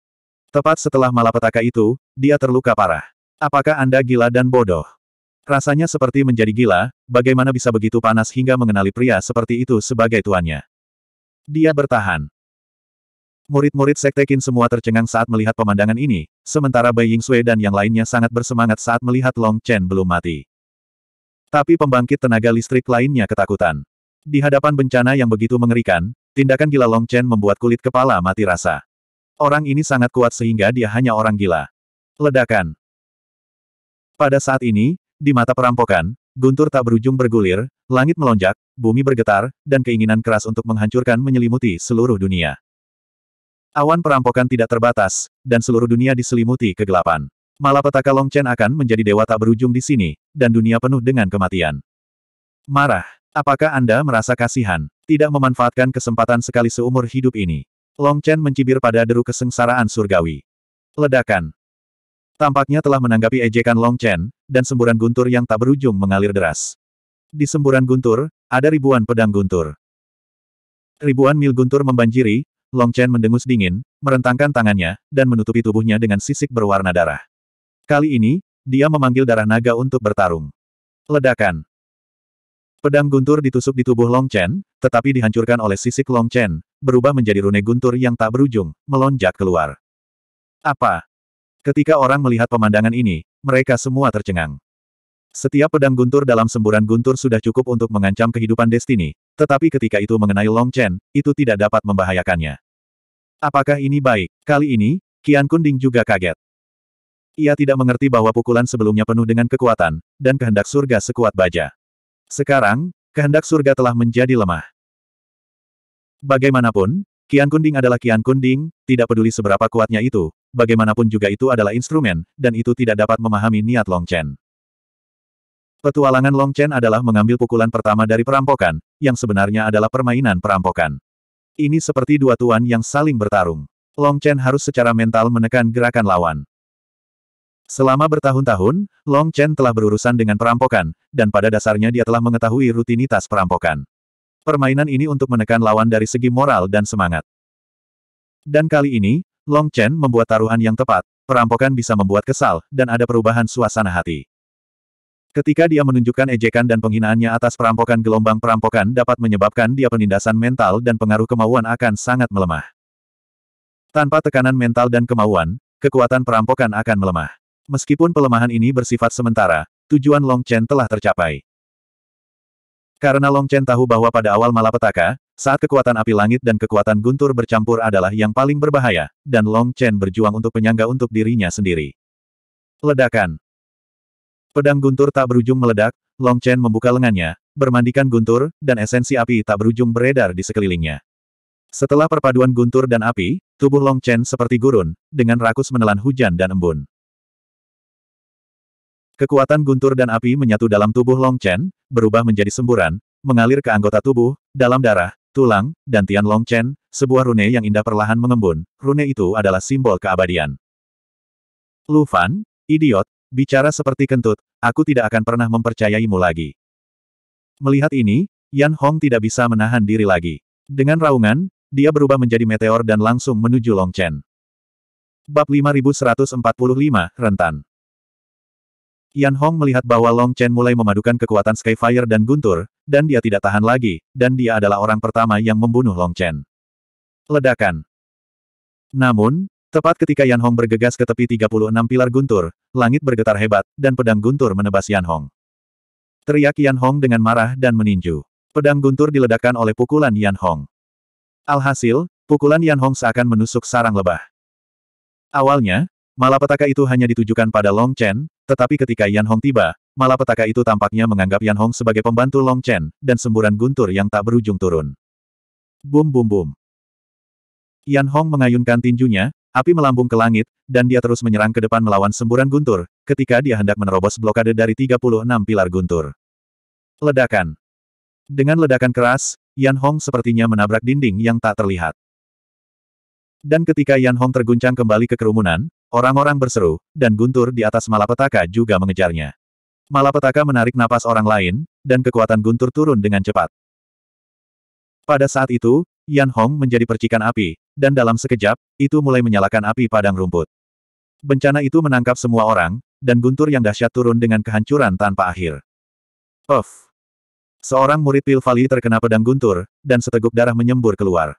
Tepat setelah malapetaka itu, dia terluka parah. Apakah Anda gila dan bodoh? Rasanya seperti menjadi gila, bagaimana bisa begitu panas hingga mengenali pria seperti itu sebagai tuannya. Dia bertahan. Murid-murid Sekte Qin semua tercengang saat melihat pemandangan ini, sementara Bai Ying Sui dan yang lainnya sangat bersemangat saat melihat Long Chen belum mati. Tapi pembangkit tenaga listrik lainnya ketakutan. Di hadapan bencana yang begitu mengerikan, tindakan gila Long Chen membuat kulit kepala mati rasa. Orang ini sangat kuat sehingga dia hanya orang gila. Ledakan. Pada saat ini, di mata perampokan, guntur tak berujung bergulir, langit melonjak, bumi bergetar, dan keinginan keras untuk menghancurkan menyelimuti seluruh dunia. Awan perampokan tidak terbatas, dan seluruh dunia diselimuti kegelapan. Malapetaka Chen akan menjadi dewa tak berujung di sini, dan dunia penuh dengan kematian. Marah. Apakah Anda merasa kasihan? Tidak memanfaatkan kesempatan sekali seumur hidup ini. Long Chen mencibir pada deru kesengsaraan surgawi. Ledakan. Tampaknya telah menanggapi ejekan Long Chen, dan semburan guntur yang tak berujung mengalir deras. Di semburan guntur, ada ribuan pedang guntur. Ribuan mil guntur membanjiri, Long Chen mendengus dingin, merentangkan tangannya, dan menutupi tubuhnya dengan sisik berwarna darah. Kali ini, dia memanggil darah naga untuk bertarung. Ledakan. Pedang guntur ditusuk di tubuh Long Chen, tetapi dihancurkan oleh sisik Long Chen, berubah menjadi rune guntur yang tak berujung, melonjak keluar. Apa? Ketika orang melihat pemandangan ini, mereka semua tercengang. Setiap pedang guntur dalam semburan guntur sudah cukup untuk mengancam kehidupan Destiny, tetapi ketika itu mengenai Long Chen, itu tidak dapat membahayakannya. Apakah ini baik? Kali ini, Kian Kunding juga kaget. Ia tidak mengerti bahwa pukulan sebelumnya penuh dengan kekuatan, dan kehendak surga sekuat baja. Sekarang, kehendak surga telah menjadi lemah. Bagaimanapun, Kian Kunding adalah Kian Kunding, tidak peduli seberapa kuatnya itu, bagaimanapun juga itu adalah instrumen, dan itu tidak dapat memahami niat Long Chen. Petualangan Long Chen adalah mengambil pukulan pertama dari perampokan, yang sebenarnya adalah permainan perampokan. Ini seperti dua tuan yang saling bertarung. Long Chen harus secara mental menekan gerakan lawan. Selama bertahun-tahun, Long Chen telah berurusan dengan perampokan, dan pada dasarnya dia telah mengetahui rutinitas perampokan. Permainan ini untuk menekan lawan dari segi moral dan semangat. Dan kali ini, Long Chen membuat taruhan yang tepat, perampokan bisa membuat kesal, dan ada perubahan suasana hati. Ketika dia menunjukkan ejekan dan penghinaannya atas perampokan gelombang perampokan dapat menyebabkan dia penindasan mental dan pengaruh kemauan akan sangat melemah. Tanpa tekanan mental dan kemauan, kekuatan perampokan akan melemah. Meskipun pelemahan ini bersifat sementara, tujuan Long Chen telah tercapai. Karena Long Chen tahu bahwa pada awal malapetaka, saat kekuatan api langit dan kekuatan guntur bercampur adalah yang paling berbahaya, dan Long Chen berjuang untuk penyangga untuk dirinya sendiri. Ledakan Pedang guntur tak berujung meledak, Long Chen membuka lengannya, bermandikan guntur, dan esensi api tak berujung beredar di sekelilingnya. Setelah perpaduan guntur dan api, tubuh Long Chen seperti gurun, dengan rakus menelan hujan dan embun. Kekuatan guntur dan api menyatu dalam tubuh Long Chen, berubah menjadi semburan, mengalir ke anggota tubuh, dalam darah, tulang, dan tian Long Chen, sebuah rune yang indah perlahan mengembun. Rune itu adalah simbol keabadian. Lu Fan, idiot, bicara seperti kentut, aku tidak akan pernah mempercayaimu lagi. Melihat ini, Yan Hong tidak bisa menahan diri lagi. Dengan raungan, dia berubah menjadi meteor dan langsung menuju Long Chen. Bab 5145, Rentan Yan Hong melihat bahwa Long Chen mulai memadukan kekuatan Skyfire dan Guntur, dan dia tidak tahan lagi, dan dia adalah orang pertama yang membunuh Long Chen. Ledakan. Namun, tepat ketika Yan Hong bergegas ke tepi 36 pilar Guntur, langit bergetar hebat, dan pedang Guntur menebas Yan Hong. Teriak Yan Hong dengan marah dan meninju. Pedang Guntur diledakkan oleh pukulan Yan Hong. Alhasil, pukulan Yan Hong seakan menusuk sarang lebah. Awalnya, malapetaka itu hanya ditujukan pada Long Chen, tetapi ketika Yan Hong tiba, malapetaka itu tampaknya menganggap Yan Hong sebagai pembantu Long Chen, dan semburan guntur yang tak berujung turun. Bum bum bum. Yan Hong mengayunkan tinjunya, api melambung ke langit, dan dia terus menyerang ke depan melawan semburan guntur, ketika dia hendak menerobos blokade dari 36 pilar guntur. Ledakan. Dengan ledakan keras, Yan Hong sepertinya menabrak dinding yang tak terlihat. Dan ketika Yan Hong terguncang kembali ke kerumunan, Orang-orang berseru, dan guntur di atas malapetaka juga mengejarnya. Malapetaka menarik napas orang lain, dan kekuatan guntur turun dengan cepat. Pada saat itu, Yan Hong menjadi percikan api, dan dalam sekejap, itu mulai menyalakan api padang rumput. Bencana itu menangkap semua orang, dan guntur yang dahsyat turun dengan kehancuran tanpa akhir. Of! Seorang murid Pilvali terkena pedang guntur, dan seteguk darah menyembur keluar.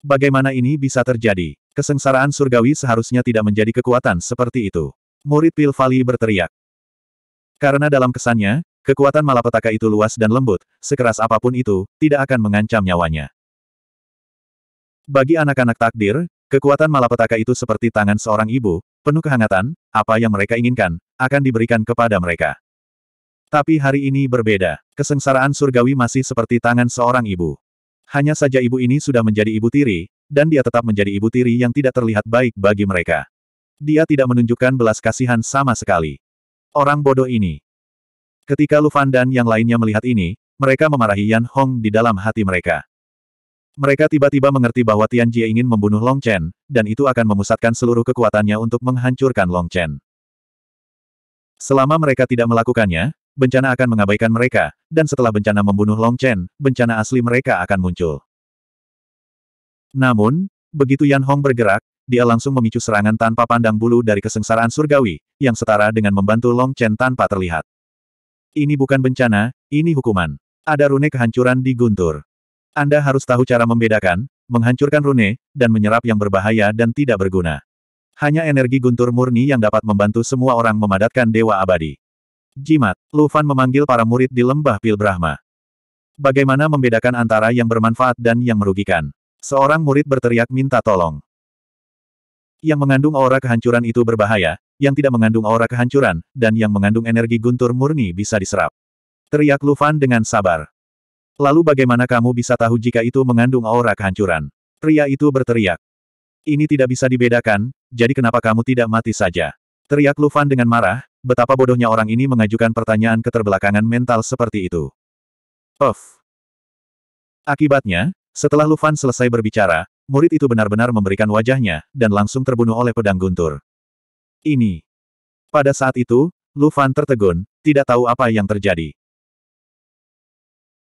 Bagaimana ini bisa terjadi? Kesengsaraan surgawi seharusnya tidak menjadi kekuatan seperti itu. Murid Pilvali berteriak. Karena dalam kesannya, kekuatan malapetaka itu luas dan lembut, sekeras apapun itu, tidak akan mengancam nyawanya. Bagi anak-anak takdir, kekuatan malapetaka itu seperti tangan seorang ibu, penuh kehangatan, apa yang mereka inginkan, akan diberikan kepada mereka. Tapi hari ini berbeda, kesengsaraan surgawi masih seperti tangan seorang ibu. Hanya saja ibu ini sudah menjadi ibu tiri, dan dia tetap menjadi ibu tiri yang tidak terlihat baik bagi mereka. Dia tidak menunjukkan belas kasihan sama sekali. Orang bodoh ini. Ketika Lufan dan yang lainnya melihat ini, mereka memarahi Yan Hong di dalam hati mereka. Mereka tiba-tiba mengerti bahwa Tian Jie ingin membunuh Long Chen, dan itu akan memusatkan seluruh kekuatannya untuk menghancurkan Long Chen. Selama mereka tidak melakukannya, bencana akan mengabaikan mereka, dan setelah bencana membunuh Long Chen, bencana asli mereka akan muncul. Namun, begitu Yan Hong bergerak, dia langsung memicu serangan tanpa pandang bulu dari kesengsaraan surgawi, yang setara dengan membantu Long Chen tanpa terlihat. Ini bukan bencana, ini hukuman. Ada rune kehancuran di Guntur. Anda harus tahu cara membedakan, menghancurkan rune, dan menyerap yang berbahaya dan tidak berguna. Hanya energi Guntur murni yang dapat membantu semua orang memadatkan Dewa Abadi. Jimat, Lufan memanggil para murid di lembah Pil Brahma. Bagaimana membedakan antara yang bermanfaat dan yang merugikan? Seorang murid berteriak minta tolong. Yang mengandung aura kehancuran itu berbahaya, yang tidak mengandung aura kehancuran, dan yang mengandung energi guntur murni bisa diserap. Teriak Lufan dengan sabar. Lalu bagaimana kamu bisa tahu jika itu mengandung aura kehancuran? Pria itu berteriak. Ini tidak bisa dibedakan, jadi kenapa kamu tidak mati saja? Teriak Lufan dengan marah, betapa bodohnya orang ini mengajukan pertanyaan keterbelakangan mental seperti itu. Of. Akibatnya, setelah Lufan selesai berbicara, murid itu benar-benar memberikan wajahnya, dan langsung terbunuh oleh pedang guntur. Ini. Pada saat itu, Lufan tertegun, tidak tahu apa yang terjadi.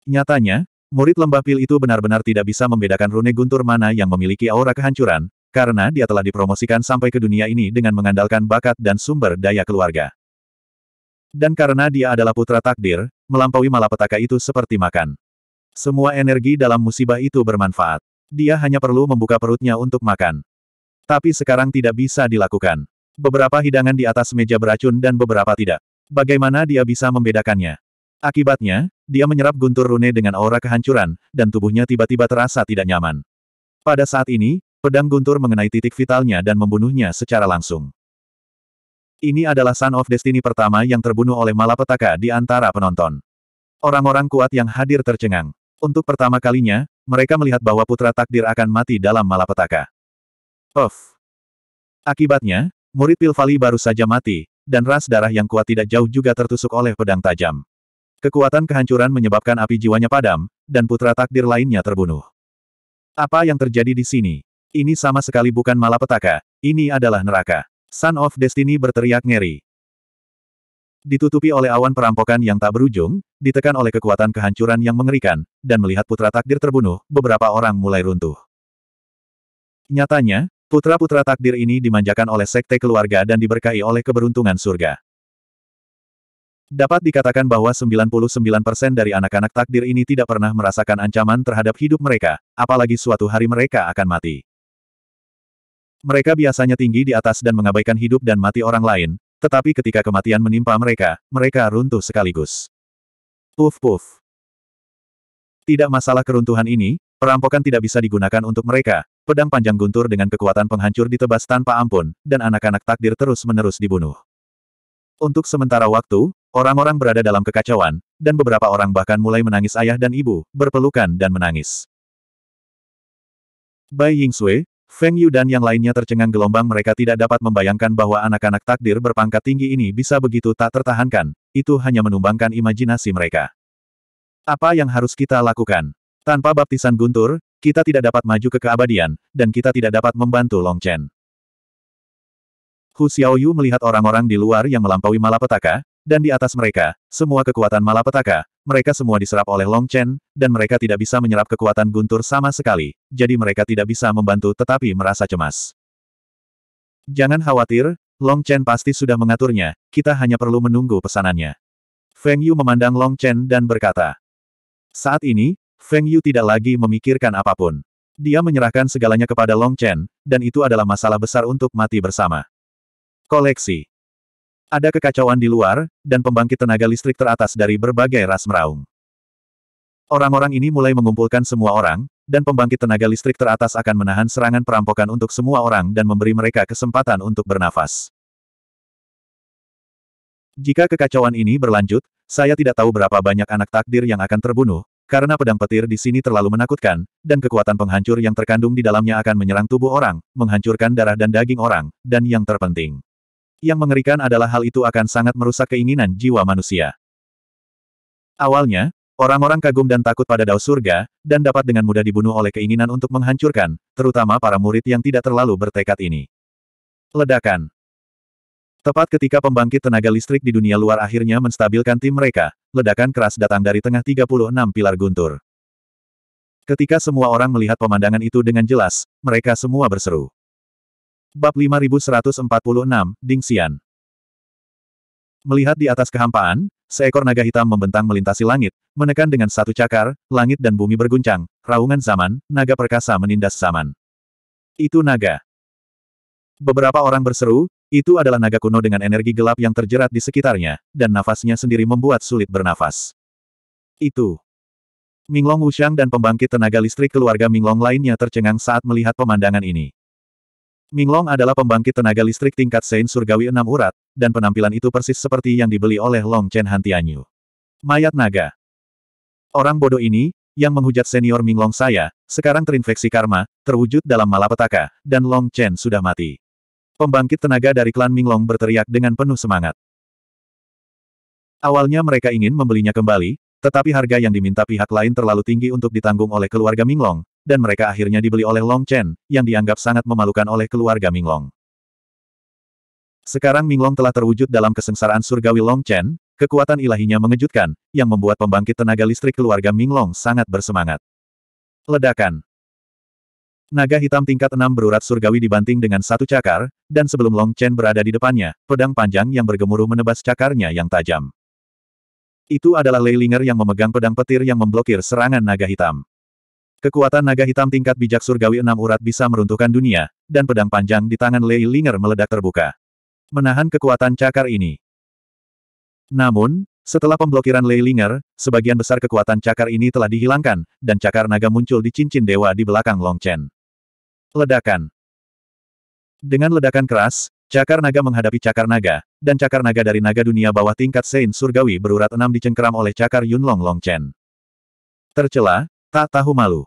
Nyatanya, murid lembah pil itu benar-benar tidak bisa membedakan rune guntur mana yang memiliki aura kehancuran, karena dia telah dipromosikan sampai ke dunia ini dengan mengandalkan bakat dan sumber daya keluarga. Dan karena dia adalah putra takdir, melampaui malapetaka itu seperti makan. Semua energi dalam musibah itu bermanfaat. Dia hanya perlu membuka perutnya untuk makan. Tapi sekarang tidak bisa dilakukan. Beberapa hidangan di atas meja beracun dan beberapa tidak. Bagaimana dia bisa membedakannya? Akibatnya, dia menyerap guntur rune dengan aura kehancuran, dan tubuhnya tiba-tiba terasa tidak nyaman. Pada saat ini, Pedang guntur mengenai titik vitalnya dan membunuhnya secara langsung. Ini adalah Sun of Destiny pertama yang terbunuh oleh malapetaka di antara penonton. Orang-orang kuat yang hadir tercengang. Untuk pertama kalinya, mereka melihat bahwa putra takdir akan mati dalam malapetaka. Of. Akibatnya, murid Pilvali baru saja mati, dan ras darah yang kuat tidak jauh juga tertusuk oleh pedang tajam. Kekuatan kehancuran menyebabkan api jiwanya padam, dan putra takdir lainnya terbunuh. Apa yang terjadi di sini? Ini sama sekali bukan malapetaka, ini adalah neraka. Son of Destiny berteriak ngeri. Ditutupi oleh awan perampokan yang tak berujung, ditekan oleh kekuatan kehancuran yang mengerikan, dan melihat putra takdir terbunuh, beberapa orang mulai runtuh. Nyatanya, putra-putra takdir ini dimanjakan oleh sekte keluarga dan diberkahi oleh keberuntungan surga. Dapat dikatakan bahwa 99% dari anak-anak takdir ini tidak pernah merasakan ancaman terhadap hidup mereka, apalagi suatu hari mereka akan mati. Mereka biasanya tinggi di atas dan mengabaikan hidup dan mati orang lain, tetapi ketika kematian menimpa mereka, mereka runtuh sekaligus. Puf puf. Tidak masalah keruntuhan ini, perampokan tidak bisa digunakan untuk mereka, pedang panjang guntur dengan kekuatan penghancur ditebas tanpa ampun, dan anak-anak takdir terus-menerus dibunuh. Untuk sementara waktu, orang-orang berada dalam kekacauan, dan beberapa orang bahkan mulai menangis ayah dan ibu, berpelukan dan menangis. Bai Yingsui, Feng Yu dan yang lainnya tercengang gelombang mereka tidak dapat membayangkan bahwa anak-anak takdir berpangkat tinggi ini bisa begitu tak tertahankan, itu hanya menumbangkan imajinasi mereka. Apa yang harus kita lakukan? Tanpa baptisan guntur, kita tidak dapat maju ke keabadian, dan kita tidak dapat membantu Long Chen. Hu Xiaoyu melihat orang-orang di luar yang melampaui malapetaka, dan di atas mereka, semua kekuatan malapetaka, mereka semua diserap oleh Long Chen, dan mereka tidak bisa menyerap kekuatan guntur sama sekali, jadi mereka tidak bisa membantu tetapi merasa cemas. Jangan khawatir, Long Chen pasti sudah mengaturnya, kita hanya perlu menunggu pesanannya. Feng Yu memandang Long Chen dan berkata. Saat ini, Feng Yu tidak lagi memikirkan apapun. Dia menyerahkan segalanya kepada Long Chen, dan itu adalah masalah besar untuk mati bersama. Koleksi ada kekacauan di luar, dan pembangkit tenaga listrik teratas dari berbagai ras meraung. Orang-orang ini mulai mengumpulkan semua orang, dan pembangkit tenaga listrik teratas akan menahan serangan perampokan untuk semua orang dan memberi mereka kesempatan untuk bernafas. Jika kekacauan ini berlanjut, saya tidak tahu berapa banyak anak takdir yang akan terbunuh, karena pedang petir di sini terlalu menakutkan, dan kekuatan penghancur yang terkandung di dalamnya akan menyerang tubuh orang, menghancurkan darah dan daging orang, dan yang terpenting. Yang mengerikan adalah hal itu akan sangat merusak keinginan jiwa manusia. Awalnya, orang-orang kagum dan takut pada dao surga, dan dapat dengan mudah dibunuh oleh keinginan untuk menghancurkan, terutama para murid yang tidak terlalu bertekad ini. Ledakan Tepat ketika pembangkit tenaga listrik di dunia luar akhirnya menstabilkan tim mereka, ledakan keras datang dari tengah 36 pilar guntur. Ketika semua orang melihat pemandangan itu dengan jelas, mereka semua berseru. Bab 5146, Xian Melihat di atas kehampaan, seekor naga hitam membentang melintasi langit, menekan dengan satu cakar, langit dan bumi berguncang, raungan zaman, naga perkasa menindas zaman. Itu naga. Beberapa orang berseru, itu adalah naga kuno dengan energi gelap yang terjerat di sekitarnya, dan nafasnya sendiri membuat sulit bernafas. Itu. Minglong Wushang dan pembangkit tenaga listrik keluarga Minglong lainnya tercengang saat melihat pemandangan ini. Minglong adalah pembangkit tenaga listrik tingkat Sein Surgawi enam urat, dan penampilan itu persis seperti yang dibeli oleh Long Chen Hantianyu. Mayat naga. Orang bodoh ini, yang menghujat senior Minglong saya, sekarang terinfeksi karma, terwujud dalam malapetaka, dan Long Chen sudah mati. Pembangkit tenaga dari klan Minglong berteriak dengan penuh semangat. Awalnya mereka ingin membelinya kembali, tetapi harga yang diminta pihak lain terlalu tinggi untuk ditanggung oleh keluarga Minglong, dan mereka akhirnya dibeli oleh Long Chen, yang dianggap sangat memalukan oleh keluarga Minglong. Sekarang Minglong telah terwujud dalam kesengsaraan surgawi Long Chen, kekuatan ilahinya mengejutkan, yang membuat pembangkit tenaga listrik keluarga Minglong sangat bersemangat. Ledakan Naga hitam tingkat 6 berurat surgawi dibanting dengan satu cakar, dan sebelum Long Chen berada di depannya, pedang panjang yang bergemuruh menebas cakarnya yang tajam. Itu adalah Lei Ling'er yang memegang pedang petir yang memblokir serangan naga hitam. Kekuatan naga hitam tingkat bijak surgawi enam urat bisa meruntuhkan dunia, dan pedang panjang di tangan Lei Linger meledak terbuka. Menahan kekuatan cakar ini. Namun, setelah pemblokiran Lei Linger, sebagian besar kekuatan cakar ini telah dihilangkan, dan cakar naga muncul di cincin dewa di belakang Long Chen. Ledakan Dengan ledakan keras, cakar naga menghadapi cakar naga, dan cakar naga dari naga dunia bawah tingkat Sein Surgawi berurat enam dicengkeram oleh cakar Yunlong Long Chen. Tercela, tak tahu malu.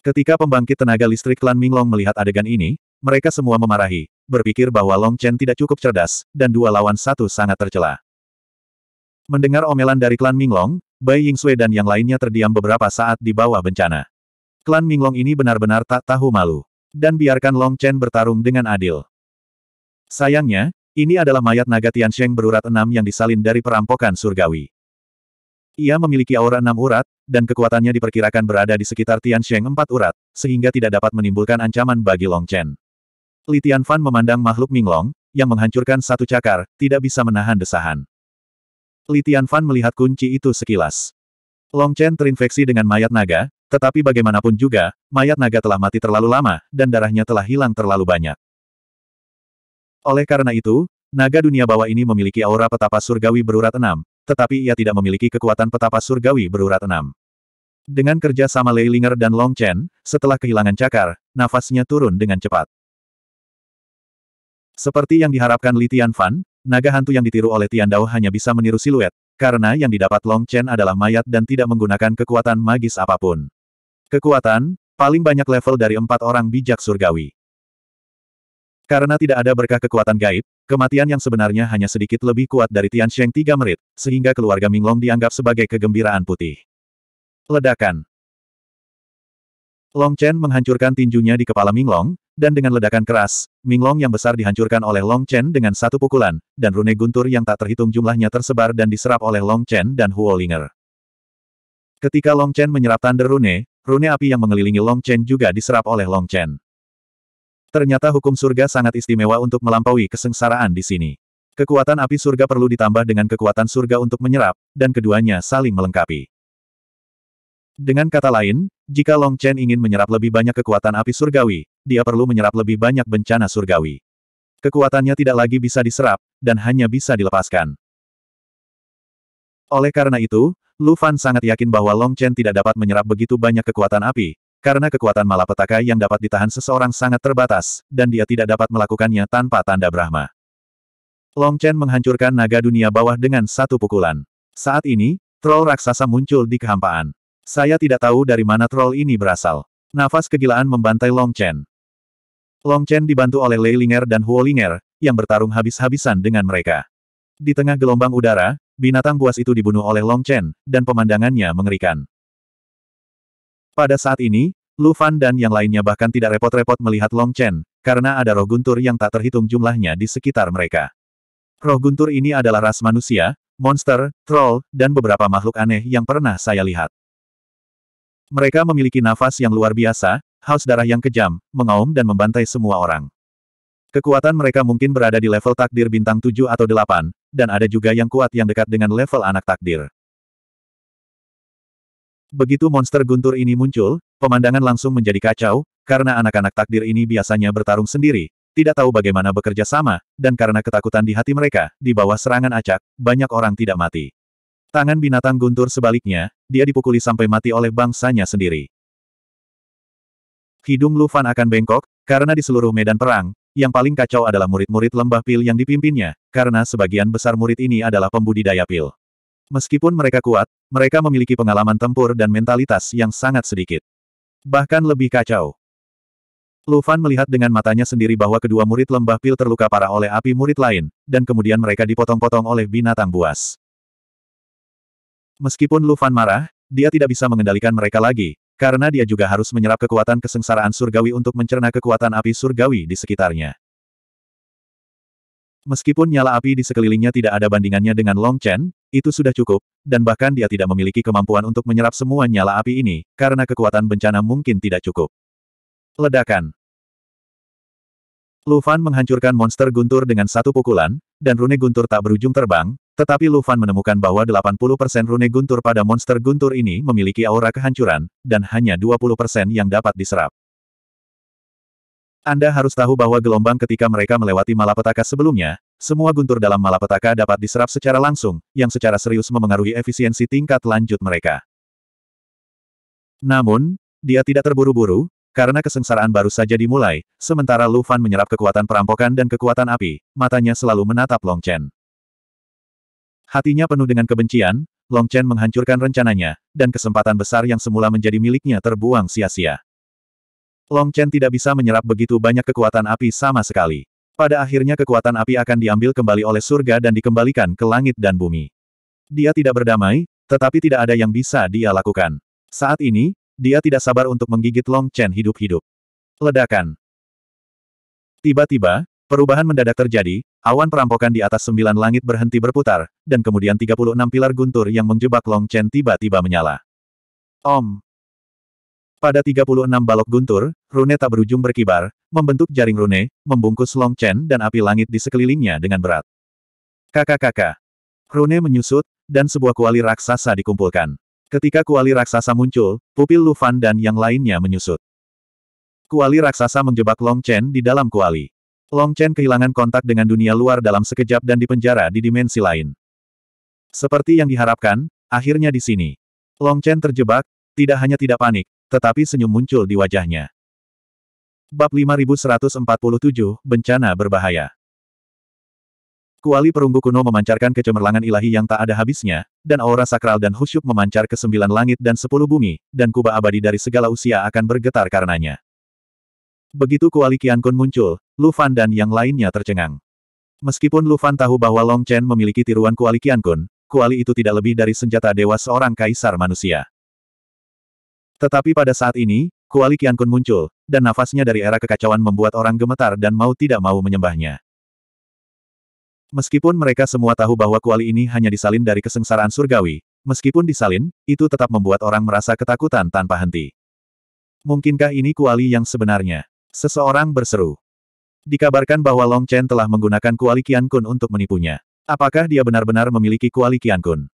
Ketika pembangkit tenaga listrik Klan Minglong melihat adegan ini, mereka semua memarahi, berpikir bahwa Long Chen tidak cukup cerdas, dan dua lawan satu sangat tercela. Mendengar omelan dari klan Minglong, Bai Yingxue dan yang lainnya terdiam beberapa saat di bawah bencana. Klan Minglong ini benar-benar tak tahu malu. Dan biarkan Long Chen bertarung dengan adil. Sayangnya, ini adalah mayat naga Tian Sheng berurat enam yang disalin dari perampokan surgawi. Ia memiliki aura enam urat, dan kekuatannya diperkirakan berada di sekitar Tian Sheng empat urat, sehingga tidak dapat menimbulkan ancaman bagi Long Chen. Li Fan memandang makhluk Minglong, yang menghancurkan satu cakar, tidak bisa menahan desahan. Li Fan melihat kunci itu sekilas. Long Chen terinfeksi dengan mayat naga, tetapi bagaimanapun juga, mayat naga telah mati terlalu lama, dan darahnya telah hilang terlalu banyak. Oleh karena itu, naga dunia bawah ini memiliki aura petapa surgawi berurat enam, tetapi ia tidak memiliki kekuatan petapa surgawi berurat enam. Dengan kerja sama Lei Linger dan Long Chen, setelah kehilangan cakar, nafasnya turun dengan cepat. Seperti yang diharapkan Li Fan, naga hantu yang ditiru oleh Tian Dao hanya bisa meniru siluet, karena yang didapat Long Chen adalah mayat dan tidak menggunakan kekuatan magis apapun. Kekuatan, paling banyak level dari empat orang bijak surgawi. Karena tidak ada berkah kekuatan gaib, kematian yang sebenarnya hanya sedikit lebih kuat dari Tian Sheng tiga merit, sehingga keluarga Minglong dianggap sebagai kegembiraan putih. Ledakan Long Chen menghancurkan tinjunya di kepala Minglong, dan dengan ledakan keras, Minglong yang besar dihancurkan oleh Long Chen dengan satu pukulan, dan rune guntur yang tak terhitung jumlahnya tersebar dan diserap oleh Long Chen dan Huo Linger. Ketika Long Chen menyerap tanda Rune, rune api yang mengelilingi Long Chen juga diserap oleh Long Chen. Ternyata hukum surga sangat istimewa untuk melampaui kesengsaraan di sini. Kekuatan api surga perlu ditambah dengan kekuatan surga untuk menyerap, dan keduanya saling melengkapi. Dengan kata lain, jika Long Chen ingin menyerap lebih banyak kekuatan api surgawi, dia perlu menyerap lebih banyak bencana surgawi. Kekuatannya tidak lagi bisa diserap, dan hanya bisa dilepaskan. Oleh karena itu, Lu Fan sangat yakin bahwa Long Chen tidak dapat menyerap begitu banyak kekuatan api, karena kekuatan malapetaka yang dapat ditahan seseorang sangat terbatas, dan dia tidak dapat melakukannya tanpa tanda Brahma. Long Chen menghancurkan naga dunia bawah dengan satu pukulan. Saat ini, troll raksasa muncul di kehampaan. Saya tidak tahu dari mana troll ini berasal. Nafas kegilaan membantai Long Chen. Long Chen dibantu oleh Lei Linger dan Huo Linger, yang bertarung habis-habisan dengan mereka. Di tengah gelombang udara, binatang buas itu dibunuh oleh Long Chen, dan pemandangannya mengerikan. Pada saat ini, Lu Fan dan yang lainnya bahkan tidak repot-repot melihat Long Chen, karena ada roh guntur yang tak terhitung jumlahnya di sekitar mereka. Roh guntur ini adalah ras manusia, monster, troll, dan beberapa makhluk aneh yang pernah saya lihat. Mereka memiliki nafas yang luar biasa, haus darah yang kejam, mengaum dan membantai semua orang. Kekuatan mereka mungkin berada di level takdir bintang 7 atau 8, dan ada juga yang kuat yang dekat dengan level anak takdir. Begitu monster guntur ini muncul, pemandangan langsung menjadi kacau, karena anak-anak takdir ini biasanya bertarung sendiri, tidak tahu bagaimana bekerja sama, dan karena ketakutan di hati mereka, di bawah serangan acak, banyak orang tidak mati. Tangan binatang guntur sebaliknya, dia dipukuli sampai mati oleh bangsanya sendiri. Hidung Lufan akan bengkok, karena di seluruh medan perang, yang paling kacau adalah murid-murid lembah pil yang dipimpinnya, karena sebagian besar murid ini adalah pembudidaya pil. Meskipun mereka kuat, mereka memiliki pengalaman tempur dan mentalitas yang sangat sedikit. Bahkan lebih kacau. Lu Fan melihat dengan matanya sendiri bahwa kedua murid lembah pil terluka parah oleh api murid lain, dan kemudian mereka dipotong-potong oleh binatang buas. Meskipun Lu Fan marah, dia tidak bisa mengendalikan mereka lagi, karena dia juga harus menyerap kekuatan kesengsaraan surgawi untuk mencerna kekuatan api surgawi di sekitarnya. Meskipun nyala api di sekelilingnya tidak ada bandingannya dengan Long Chen, itu sudah cukup, dan bahkan dia tidak memiliki kemampuan untuk menyerap semua nyala api ini, karena kekuatan bencana mungkin tidak cukup. Ledakan Lufan menghancurkan monster guntur dengan satu pukulan, dan rune guntur tak berujung terbang, tetapi Lufan menemukan bahwa 80% rune guntur pada monster guntur ini memiliki aura kehancuran, dan hanya 20% yang dapat diserap. Anda harus tahu bahwa gelombang ketika mereka melewati malapetaka sebelumnya, semua guntur dalam malapetaka dapat diserap secara langsung, yang secara serius memengaruhi efisiensi tingkat lanjut mereka. Namun, dia tidak terburu-buru, karena kesengsaraan baru saja dimulai, sementara Lu Fan menyerap kekuatan perampokan dan kekuatan api, matanya selalu menatap Long Chen. Hatinya penuh dengan kebencian, Long Chen menghancurkan rencananya, dan kesempatan besar yang semula menjadi miliknya terbuang sia-sia. Long Chen tidak bisa menyerap begitu banyak kekuatan api sama sekali. Pada akhirnya kekuatan api akan diambil kembali oleh surga dan dikembalikan ke langit dan bumi. Dia tidak berdamai, tetapi tidak ada yang bisa dia lakukan. Saat ini, dia tidak sabar untuk menggigit Long Chen hidup-hidup. Ledakan. Tiba-tiba, perubahan mendadak terjadi, awan perampokan di atas sembilan langit berhenti berputar, dan kemudian 36 pilar guntur yang menjebak Long Chen tiba-tiba menyala. Om. Pada 36 balok guntur, rune tak berujung berkibar, membentuk jaring rune, membungkus Long Chen dan api langit di sekelilingnya dengan berat. Kakak-kakak. Rune menyusut, dan sebuah kuali raksasa dikumpulkan. Ketika kuali raksasa muncul, pupil Lu Fan dan yang lainnya menyusut. Kuali raksasa menjebak Long Chen di dalam kuali. Long Chen kehilangan kontak dengan dunia luar dalam sekejap dan dipenjara di dimensi lain. Seperti yang diharapkan, akhirnya di sini. Long Chen terjebak, tidak hanya tidak panik, tetapi senyum muncul di wajahnya. Bab 5147, Bencana Berbahaya Kuali perunggu kuno memancarkan kecemerlangan ilahi yang tak ada habisnya, dan aura sakral dan khusyuk memancar ke sembilan langit dan sepuluh bumi, dan kubah abadi dari segala usia akan bergetar karenanya. Begitu Kuali Qiankun muncul, Lu Fan dan yang lainnya tercengang. Meskipun Lu Fan tahu bahwa Long Chen memiliki tiruan Kuali Qiankun, Kuali itu tidak lebih dari senjata dewa seorang kaisar manusia. Tetapi pada saat ini, Kuali Qiankun muncul, dan nafasnya dari era kekacauan membuat orang gemetar dan mau tidak mau menyembahnya. Meskipun mereka semua tahu bahwa kuali ini hanya disalin dari kesengsaraan surgawi, meskipun disalin, itu tetap membuat orang merasa ketakutan tanpa henti. Mungkinkah ini kuali yang sebenarnya? Seseorang berseru. Dikabarkan bahwa Long Chen telah menggunakan kuali Qian Kun untuk menipunya. Apakah dia benar-benar memiliki kuali Qian Kun?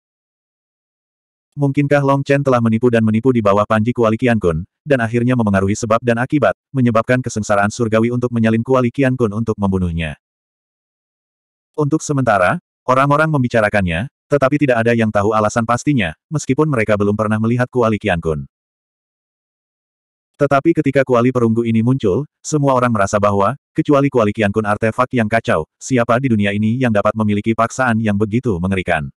Mungkinkah Long Chen telah menipu dan menipu di bawah Panji Kuali Qian Kun, dan akhirnya memengaruhi sebab dan akibat, menyebabkan kesengsaraan surgawi untuk menyalin Kuali Qian Kun untuk membunuhnya. Untuk sementara, orang-orang membicarakannya, tetapi tidak ada yang tahu alasan pastinya, meskipun mereka belum pernah melihat kuali Kian Kun. Tetapi ketika kuali perunggu ini muncul, semua orang merasa bahwa, kecuali kuali Kian Kun artefak yang kacau, siapa di dunia ini yang dapat memiliki paksaan yang begitu mengerikan.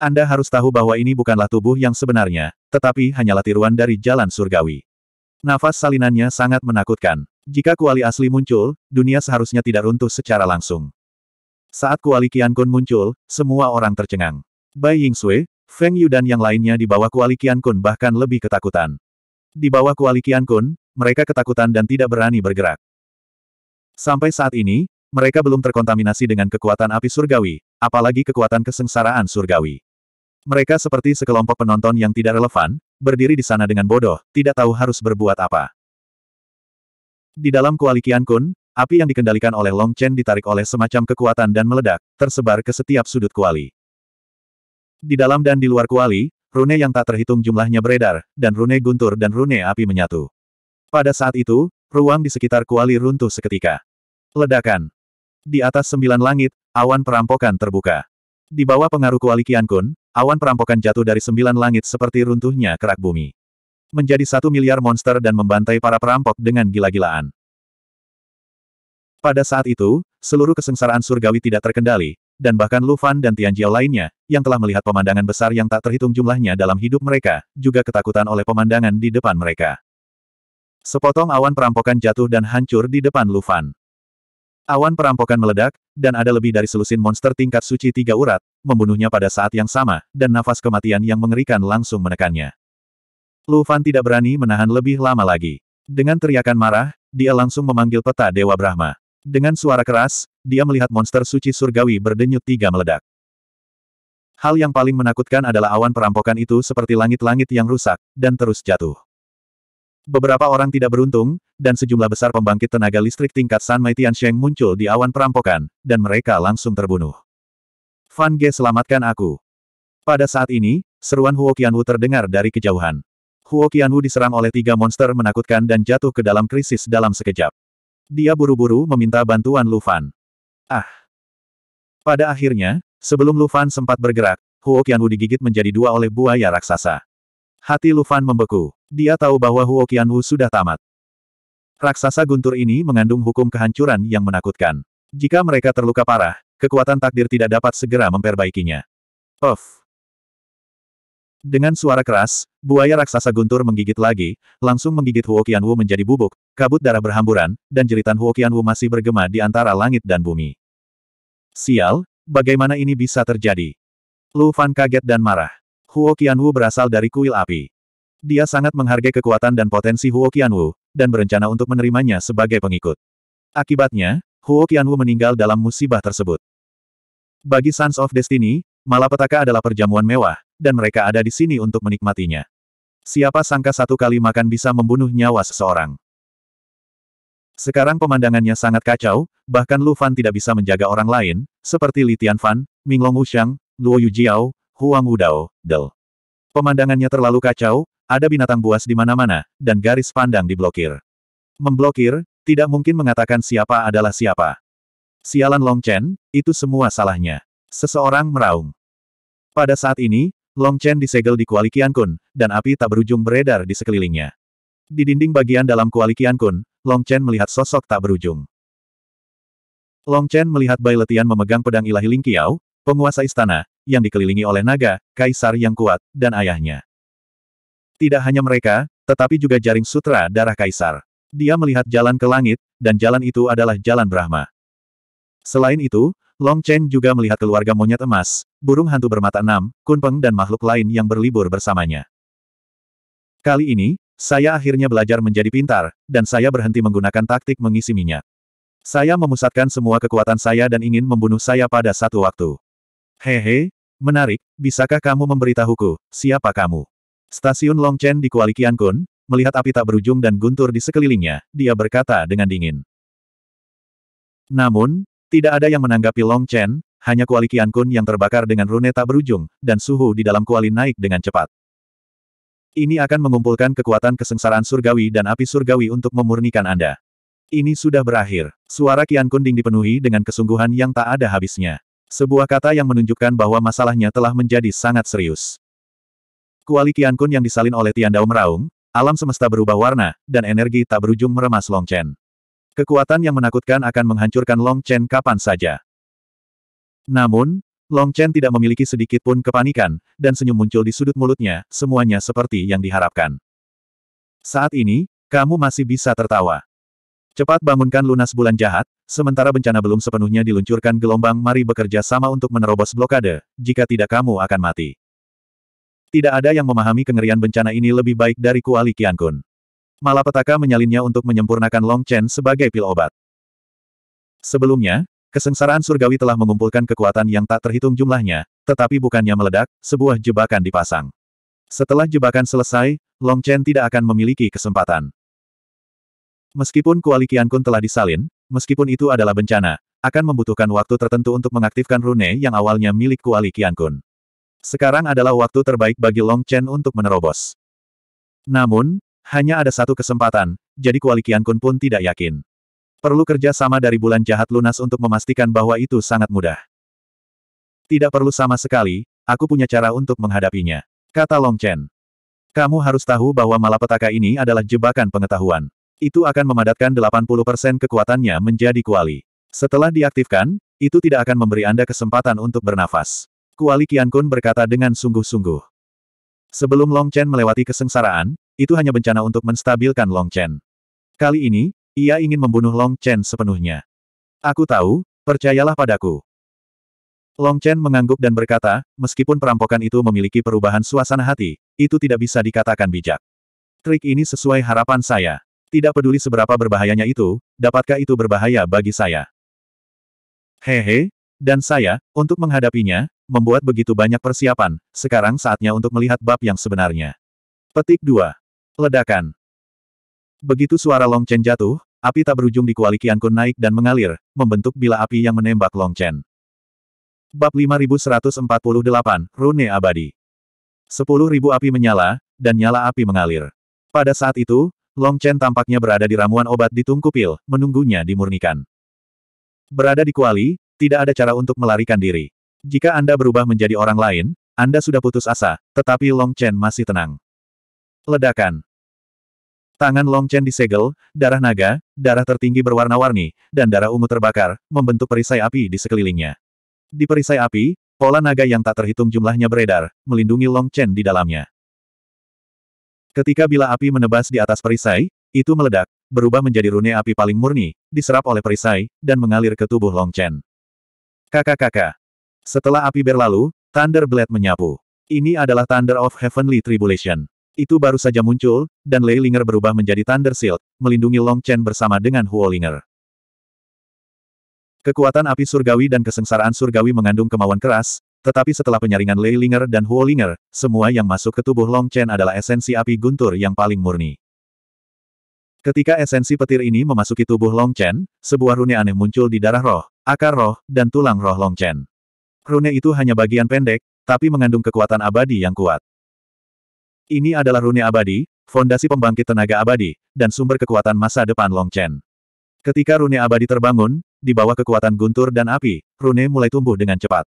Anda harus tahu bahwa ini bukanlah tubuh yang sebenarnya, tetapi hanyalah tiruan dari jalan surgawi. Nafas salinannya sangat menakutkan. Jika kuali asli muncul, dunia seharusnya tidak runtuh secara langsung. Saat kuali Kun muncul, semua orang tercengang. Bai Sui, Feng Yu dan yang lainnya di bawah kuali Kun bahkan lebih ketakutan. Di bawah kuali Kun, mereka ketakutan dan tidak berani bergerak. Sampai saat ini, mereka belum terkontaminasi dengan kekuatan api surgawi, apalagi kekuatan kesengsaraan surgawi. Mereka seperti sekelompok penonton yang tidak relevan, berdiri di sana dengan bodoh, tidak tahu harus berbuat apa. Di dalam kuali Kun, Api yang dikendalikan oleh Long Chen ditarik oleh semacam kekuatan dan meledak, tersebar ke setiap sudut kuali. Di dalam dan di luar kuali, rune yang tak terhitung jumlahnya beredar, dan rune guntur dan rune api menyatu. Pada saat itu, ruang di sekitar kuali runtuh seketika. Ledakan. Di atas sembilan langit, awan perampokan terbuka. Di bawah pengaruh kuali Qian Kun, awan perampokan jatuh dari sembilan langit seperti runtuhnya kerak bumi. Menjadi satu miliar monster dan membantai para perampok dengan gila-gilaan. Pada saat itu, seluruh kesengsaraan surgawi tidak terkendali, dan bahkan Lu Fan dan Tian Jiao lainnya, yang telah melihat pemandangan besar yang tak terhitung jumlahnya dalam hidup mereka, juga ketakutan oleh pemandangan di depan mereka. Sepotong awan perampokan jatuh dan hancur di depan Lu Fan. Awan perampokan meledak, dan ada lebih dari selusin monster tingkat suci tiga urat, membunuhnya pada saat yang sama, dan nafas kematian yang mengerikan langsung menekannya. Lu Fan tidak berani menahan lebih lama lagi. Dengan teriakan marah, dia langsung memanggil peta Dewa Brahma. Dengan suara keras, dia melihat monster suci surgawi berdenyut tiga meledak. Hal yang paling menakutkan adalah awan perampokan itu seperti langit-langit yang rusak, dan terus jatuh. Beberapa orang tidak beruntung, dan sejumlah besar pembangkit tenaga listrik tingkat San Mai Tiansheng muncul di awan perampokan, dan mereka langsung terbunuh. Fan Ge selamatkan aku. Pada saat ini, seruan Huo Qianwu terdengar dari kejauhan. Huo Qianwu diserang oleh tiga monster menakutkan dan jatuh ke dalam krisis dalam sekejap. Dia buru-buru meminta bantuan Lufan. Ah! Pada akhirnya, sebelum Lufan sempat bergerak, Huo Qianwu digigit menjadi dua oleh buaya raksasa. Hati Lufan membeku. Dia tahu bahwa Huo Qianwu sudah tamat. Raksasa guntur ini mengandung hukum kehancuran yang menakutkan. Jika mereka terluka parah, kekuatan takdir tidak dapat segera memperbaikinya. Of! Dengan suara keras, buaya raksasa guntur menggigit lagi, langsung menggigit Huo Qianwu menjadi bubuk, kabut darah berhamburan, dan jeritan Huo Qianwu masih bergema di antara langit dan bumi. Sial, bagaimana ini bisa terjadi? Lu Fan kaget dan marah. Huo Qianwu berasal dari kuil api. Dia sangat menghargai kekuatan dan potensi Huo Qianwu, dan berencana untuk menerimanya sebagai pengikut. Akibatnya, Huo Qianwu meninggal dalam musibah tersebut. Bagi Sons of Destiny, malapetaka adalah perjamuan mewah, dan mereka ada di sini untuk menikmatinya. Siapa sangka satu kali makan bisa membunuh nyawa seseorang. Sekarang pemandangannya sangat kacau, bahkan Lu Fan tidak bisa menjaga orang lain, seperti Li Ming Long Wuxiang, Luo Yu Jiao, Huang Wudao, Del. Pemandangannya terlalu kacau, ada binatang buas di mana-mana, dan garis pandang diblokir. Memblokir, tidak mungkin mengatakan siapa adalah siapa. Sialan Long Chen, itu semua salahnya. Seseorang meraung. Pada saat ini, Long Chen disegel di kuali Qiankun, dan api tak berujung beredar di sekelilingnya. Di dinding bagian dalam kuali Qiankun, Long Chen melihat sosok tak berujung. Long Chen melihat Bai Letian memegang pedang ilahi Ling Qiao, penguasa istana, yang dikelilingi oleh naga, kaisar yang kuat, dan ayahnya. Tidak hanya mereka, tetapi juga jaring sutra darah kaisar. Dia melihat jalan ke langit, dan jalan itu adalah jalan Brahma. Selain itu, Long Chen juga melihat keluarga monyet emas, burung hantu bermata enam, kunpeng dan makhluk lain yang berlibur bersamanya. Kali ini, saya akhirnya belajar menjadi pintar, dan saya berhenti menggunakan taktik mengisi minyak. Saya memusatkan semua kekuatan saya dan ingin membunuh saya pada satu waktu. Hehe, menarik, bisakah kamu memberitahuku, siapa kamu? Stasiun Long Chen di Kuali Kun, melihat api tak berujung dan guntur di sekelilingnya, dia berkata dengan dingin. Namun, tidak ada yang menanggapi Long Chen, hanya kuali Kian Kun yang terbakar dengan rune tak berujung, dan suhu di dalam kuali naik dengan cepat. Ini akan mengumpulkan kekuatan kesengsaraan surgawi dan api surgawi untuk memurnikan Anda. Ini sudah berakhir. Suara Kian Kun Ding dipenuhi dengan kesungguhan yang tak ada habisnya. Sebuah kata yang menunjukkan bahwa masalahnya telah menjadi sangat serius. Kuali Kian Kun yang disalin oleh Tian Dao meraung, alam semesta berubah warna, dan energi tak berujung meremas Long Chen. Kekuatan yang menakutkan akan menghancurkan Long Chen kapan saja. Namun, Long Chen tidak memiliki sedikit pun kepanikan, dan senyum muncul di sudut mulutnya, semuanya seperti yang diharapkan. Saat ini, kamu masih bisa tertawa. Cepat bangunkan lunas bulan jahat, sementara bencana belum sepenuhnya diluncurkan gelombang mari bekerja sama untuk menerobos blokade, jika tidak kamu akan mati. Tidak ada yang memahami kengerian bencana ini lebih baik dari Kuali Qiankun. Malapetaka menyalinnya untuk menyempurnakan Long Chen sebagai pil obat. Sebelumnya, kesengsaraan surgawi telah mengumpulkan kekuatan yang tak terhitung jumlahnya, tetapi bukannya meledak, sebuah jebakan dipasang. Setelah jebakan selesai, Long Chen tidak akan memiliki kesempatan. Meskipun kuali Kun telah disalin, meskipun itu adalah bencana, akan membutuhkan waktu tertentu untuk mengaktifkan rune yang awalnya milik Kuali Kun. Sekarang adalah waktu terbaik bagi Long Chen untuk menerobos. Namun, hanya ada satu kesempatan, jadi Kuali Kian Kun pun tidak yakin. Perlu kerja sama dari bulan jahat lunas untuk memastikan bahwa itu sangat mudah. Tidak perlu sama sekali, aku punya cara untuk menghadapinya. Kata Long Chen. Kamu harus tahu bahwa malapetaka ini adalah jebakan pengetahuan. Itu akan memadatkan 80% kekuatannya menjadi kuali. Setelah diaktifkan, itu tidak akan memberi Anda kesempatan untuk bernafas. Kuali Kian Kun berkata dengan sungguh-sungguh. Sebelum Long Chen melewati kesengsaraan, itu hanya bencana untuk menstabilkan Long Chen. Kali ini, ia ingin membunuh Long Chen sepenuhnya. Aku tahu, percayalah padaku. Long Chen mengangguk dan berkata, meskipun perampokan itu memiliki perubahan suasana hati, itu tidak bisa dikatakan bijak. Trik ini sesuai harapan saya. Tidak peduli seberapa berbahayanya itu, dapatkah itu berbahaya bagi saya? Hehe, dan saya, untuk menghadapinya, membuat begitu banyak persiapan, sekarang saatnya untuk melihat bab yang sebenarnya. Petik 2. Ledakan. Begitu suara Long Chen jatuh, api tak berujung di kuali Qiankun naik dan mengalir, membentuk bila api yang menembak Long Chen. Bab 5148, Rune Abadi. 10.000 api menyala, dan nyala api mengalir. Pada saat itu, Long Chen tampaknya berada di ramuan obat di tungku pil, menunggunya dimurnikan. Berada di kuali, tidak ada cara untuk melarikan diri. Jika Anda berubah menjadi orang lain, Anda sudah putus asa, tetapi Long Chen masih tenang. Ledakan. Tangan Long Chen disegel, darah naga, darah tertinggi berwarna-warni, dan darah ungu terbakar, membentuk perisai api di sekelilingnya. Di perisai api, pola naga yang tak terhitung jumlahnya beredar, melindungi Long Chen di dalamnya. Ketika bila api menebas di atas perisai, itu meledak, berubah menjadi rune api paling murni, diserap oleh perisai, dan mengalir ke tubuh Long Chen. Kakak-kakak. Setelah api berlalu, Thunder Blade menyapu. Ini adalah Thunder of Heavenly Tribulation. Itu baru saja muncul, dan Lei Linger berubah menjadi Thunder Shield, melindungi Long Chen bersama dengan Huo Linger. Kekuatan api surgawi dan kesengsaraan surgawi mengandung kemauan keras, tetapi setelah penyaringan Lei Linger dan Huo Linger, semua yang masuk ke tubuh Long Chen adalah esensi api guntur yang paling murni. Ketika esensi petir ini memasuki tubuh Long Chen, sebuah rune aneh muncul di darah roh, akar roh, dan tulang roh Long Chen. Rune itu hanya bagian pendek, tapi mengandung kekuatan abadi yang kuat. Ini adalah rune abadi, fondasi pembangkit tenaga abadi, dan sumber kekuatan masa depan Long Chen. Ketika rune abadi terbangun, di bawah kekuatan guntur dan api, rune mulai tumbuh dengan cepat.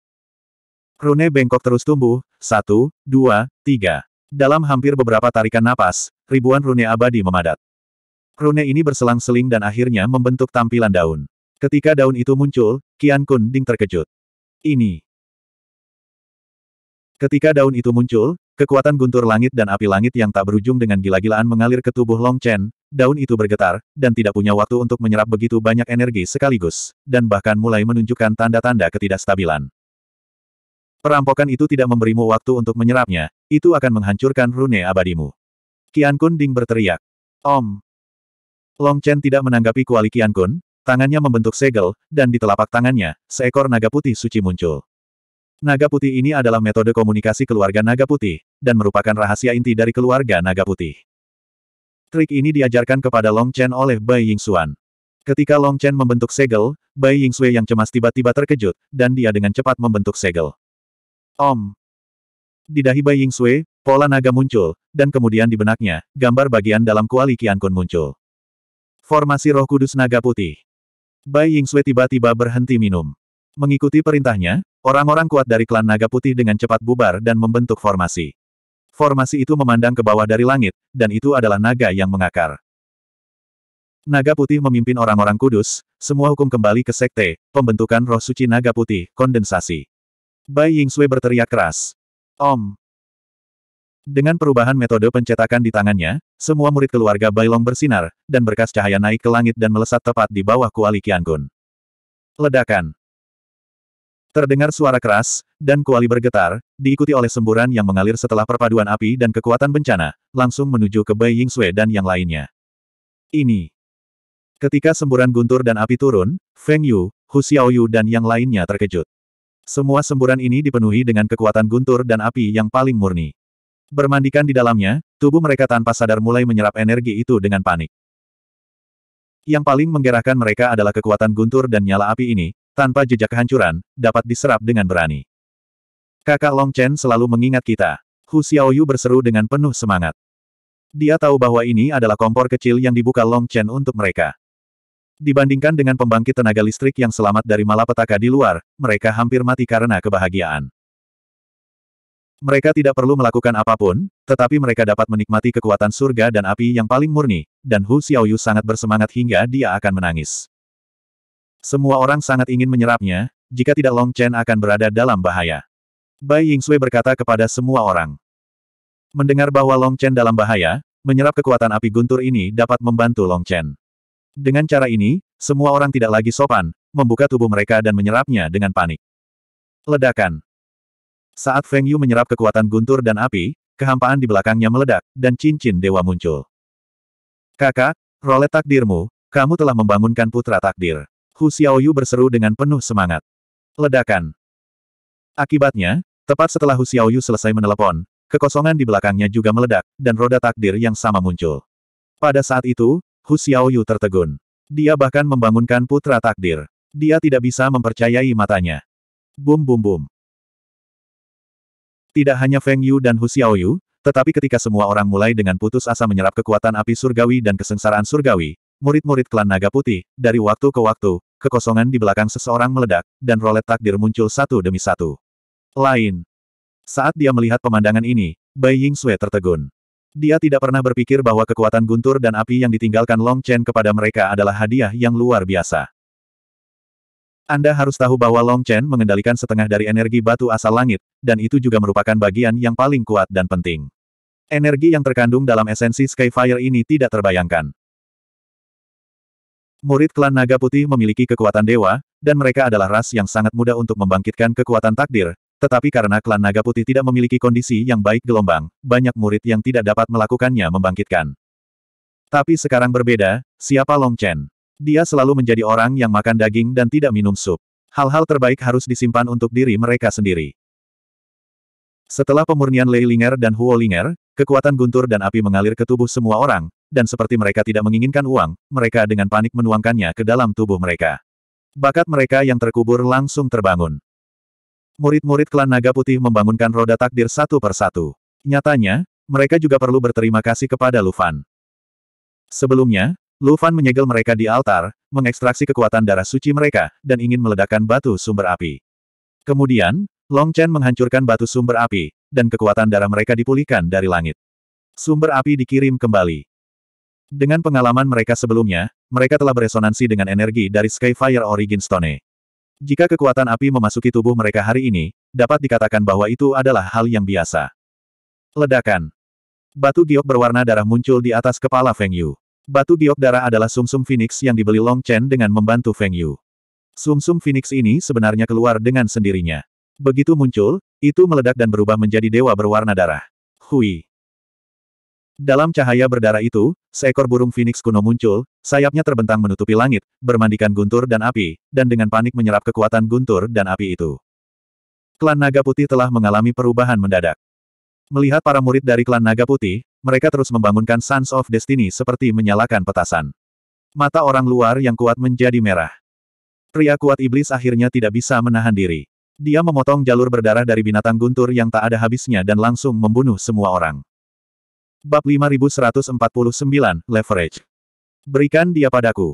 Rune bengkok terus tumbuh, satu, dua, tiga. Dalam hampir beberapa tarikan napas, ribuan rune abadi memadat. Rune ini berselang-seling dan akhirnya membentuk tampilan daun. Ketika daun itu muncul, Kian Kun Ding terkejut. Ini. Ketika daun itu muncul, Kekuatan guntur langit dan api langit yang tak berujung dengan gila-gilaan mengalir ke tubuh Long Chen, daun itu bergetar, dan tidak punya waktu untuk menyerap begitu banyak energi sekaligus, dan bahkan mulai menunjukkan tanda-tanda ketidakstabilan. Perampokan itu tidak memberimu waktu untuk menyerapnya, itu akan menghancurkan rune abadimu. Qian Kun Ding berteriak. Om! Long Chen tidak menanggapi kuali Qian Kun, tangannya membentuk segel, dan di telapak tangannya, seekor naga putih suci muncul. Naga putih ini adalah metode komunikasi keluarga naga putih, dan merupakan rahasia inti dari keluarga naga putih. Trik ini diajarkan kepada Long Chen oleh Bai Ying Xuan. Ketika Long Chen membentuk segel, Bai Ying Xue yang cemas tiba-tiba terkejut, dan dia dengan cepat membentuk segel. Om! Di dahi Bai Ying Xue, pola naga muncul, dan kemudian di benaknya, gambar bagian dalam kuali kun muncul. Formasi roh kudus naga putih. Bai Ying Xue tiba-tiba berhenti minum. Mengikuti perintahnya, orang-orang kuat dari klan naga putih dengan cepat bubar dan membentuk formasi. Formasi itu memandang ke bawah dari langit, dan itu adalah naga yang mengakar. Naga putih memimpin orang-orang kudus, semua hukum kembali ke sekte, pembentukan roh suci naga putih, kondensasi. Bai Ying Sui berteriak keras. Om. Dengan perubahan metode pencetakan di tangannya, semua murid keluarga Bailong bersinar, dan berkas cahaya naik ke langit dan melesat tepat di bawah kuali Qiangun. Ledakan. Terdengar suara keras, dan kuali bergetar, diikuti oleh semburan yang mengalir setelah perpaduan api dan kekuatan bencana, langsung menuju ke Bai Yingsue dan yang lainnya. Ini. Ketika semburan guntur dan api turun, Feng Yu, Hu Xiaoyu dan yang lainnya terkejut. Semua semburan ini dipenuhi dengan kekuatan guntur dan api yang paling murni. Bermandikan di dalamnya, tubuh mereka tanpa sadar mulai menyerap energi itu dengan panik. Yang paling menggerakkan mereka adalah kekuatan guntur dan nyala api ini, tanpa jejak kehancuran, dapat diserap dengan berani. Kakak Long Chen selalu mengingat kita. Hu Xiaoyu berseru dengan penuh semangat. Dia tahu bahwa ini adalah kompor kecil yang dibuka Long Chen untuk mereka. Dibandingkan dengan pembangkit tenaga listrik yang selamat dari malapetaka di luar, mereka hampir mati karena kebahagiaan. Mereka tidak perlu melakukan apapun, tetapi mereka dapat menikmati kekuatan surga dan api yang paling murni, dan Hu Xiaoyu sangat bersemangat hingga dia akan menangis. Semua orang sangat ingin menyerapnya, jika tidak Long Chen akan berada dalam bahaya. Bai Yingxue berkata kepada semua orang. Mendengar bahwa Long Chen dalam bahaya, menyerap kekuatan api guntur ini dapat membantu Long Chen. Dengan cara ini, semua orang tidak lagi sopan, membuka tubuh mereka dan menyerapnya dengan panik. Ledakan. Saat Feng Yu menyerap kekuatan guntur dan api, kehampaan di belakangnya meledak, dan cincin dewa muncul. Kakak, rolet takdirmu, kamu telah membangunkan putra takdir. Hu Xiaoyu berseru dengan penuh semangat. Ledakan. Akibatnya, tepat setelah Hu Xiaoyu selesai menelepon, kekosongan di belakangnya juga meledak, dan roda takdir yang sama muncul. Pada saat itu, Hu Xiaoyu tertegun. Dia bahkan membangunkan putra takdir. Dia tidak bisa mempercayai matanya. Bum bum bum. Tidak hanya Feng Yu dan Hu Xiaoyu, tetapi ketika semua orang mulai dengan putus asa menyerap kekuatan api surgawi dan kesengsaraan surgawi, murid-murid klan naga putih, dari waktu ke waktu, kekosongan di belakang seseorang meledak, dan rolet takdir muncul satu demi satu. Lain. Saat dia melihat pemandangan ini, Bai Ying Sui tertegun. Dia tidak pernah berpikir bahwa kekuatan guntur dan api yang ditinggalkan Long Chen kepada mereka adalah hadiah yang luar biasa. Anda harus tahu bahwa Long Chen mengendalikan setengah dari energi batu asal langit, dan itu juga merupakan bagian yang paling kuat dan penting. Energi yang terkandung dalam esensi Skyfire ini tidak terbayangkan. Murid klan Naga Putih memiliki kekuatan dewa, dan mereka adalah ras yang sangat mudah untuk membangkitkan kekuatan takdir, tetapi karena klan Naga Putih tidak memiliki kondisi yang baik gelombang, banyak murid yang tidak dapat melakukannya membangkitkan. Tapi sekarang berbeda, siapa Long Chen? Dia selalu menjadi orang yang makan daging dan tidak minum sup. Hal-hal terbaik harus disimpan untuk diri mereka sendiri. Setelah pemurnian Lei Linger dan Huo Linger, kekuatan guntur dan api mengalir ke tubuh semua orang, dan seperti mereka tidak menginginkan uang, mereka dengan panik menuangkannya ke dalam tubuh mereka. Bakat mereka yang terkubur langsung terbangun. Murid-murid klan Naga Putih membangunkan roda takdir satu persatu. Nyatanya, mereka juga perlu berterima kasih kepada Lufan. Sebelumnya, Lufan menyegel mereka di altar, mengekstraksi kekuatan darah suci mereka, dan ingin meledakkan batu sumber api. Kemudian, Long Chen menghancurkan batu sumber api, dan kekuatan darah mereka dipulihkan dari langit. Sumber api dikirim kembali. Dengan pengalaman mereka sebelumnya, mereka telah beresonansi dengan energi dari Skyfire Origin Stone. Jika kekuatan api memasuki tubuh mereka hari ini, dapat dikatakan bahwa itu adalah hal yang biasa. Ledakan. Batu giok berwarna darah muncul di atas kepala Feng Yu. Batu giok darah adalah sumsum -sum phoenix yang dibeli Long Chen dengan membantu Feng Yu. Sumsum -sum phoenix ini sebenarnya keluar dengan sendirinya. Begitu muncul, itu meledak dan berubah menjadi dewa berwarna darah. Hui. Dalam cahaya berdarah itu, seekor burung Phoenix kuno muncul, sayapnya terbentang menutupi langit, bermandikan guntur dan api, dan dengan panik menyerap kekuatan guntur dan api itu. Klan Naga Putih telah mengalami perubahan mendadak. Melihat para murid dari klan Naga Putih, mereka terus membangunkan Sons of Destiny seperti menyalakan petasan. Mata orang luar yang kuat menjadi merah. Pria kuat iblis akhirnya tidak bisa menahan diri. Dia memotong jalur berdarah dari binatang guntur yang tak ada habisnya dan langsung membunuh semua orang. Bab 5149, Leverage. Berikan dia padaku.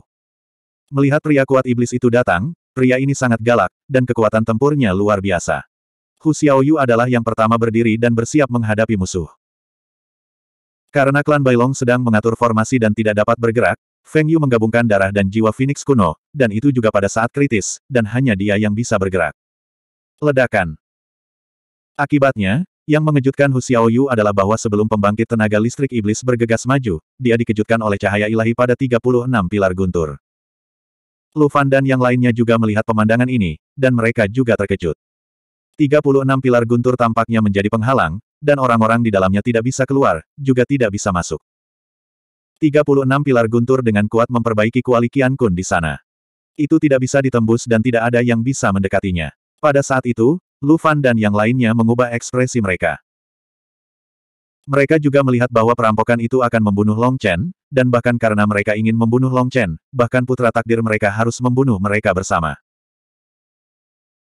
Melihat pria kuat iblis itu datang, pria ini sangat galak, dan kekuatan tempurnya luar biasa. Hu Xiaoyu adalah yang pertama berdiri dan bersiap menghadapi musuh. Karena klan Bailong sedang mengatur formasi dan tidak dapat bergerak, Feng Yu menggabungkan darah dan jiwa Phoenix kuno, dan itu juga pada saat kritis, dan hanya dia yang bisa bergerak. Ledakan. Akibatnya, yang mengejutkan Hu Xiaoyu adalah bahwa sebelum pembangkit tenaga listrik iblis bergegas maju, dia dikejutkan oleh cahaya ilahi pada 36 pilar guntur. Lu Fan dan yang lainnya juga melihat pemandangan ini, dan mereka juga terkejut. 36 pilar guntur tampaknya menjadi penghalang, dan orang-orang di dalamnya tidak bisa keluar, juga tidak bisa masuk. 36 pilar guntur dengan kuat memperbaiki kuali Qian Kun di sana. Itu tidak bisa ditembus dan tidak ada yang bisa mendekatinya. Pada saat itu, Lufan dan yang lainnya mengubah ekspresi mereka. Mereka juga melihat bahwa perampokan itu akan membunuh Long Chen, dan bahkan karena mereka ingin membunuh Long Chen, bahkan putra takdir mereka harus membunuh mereka bersama.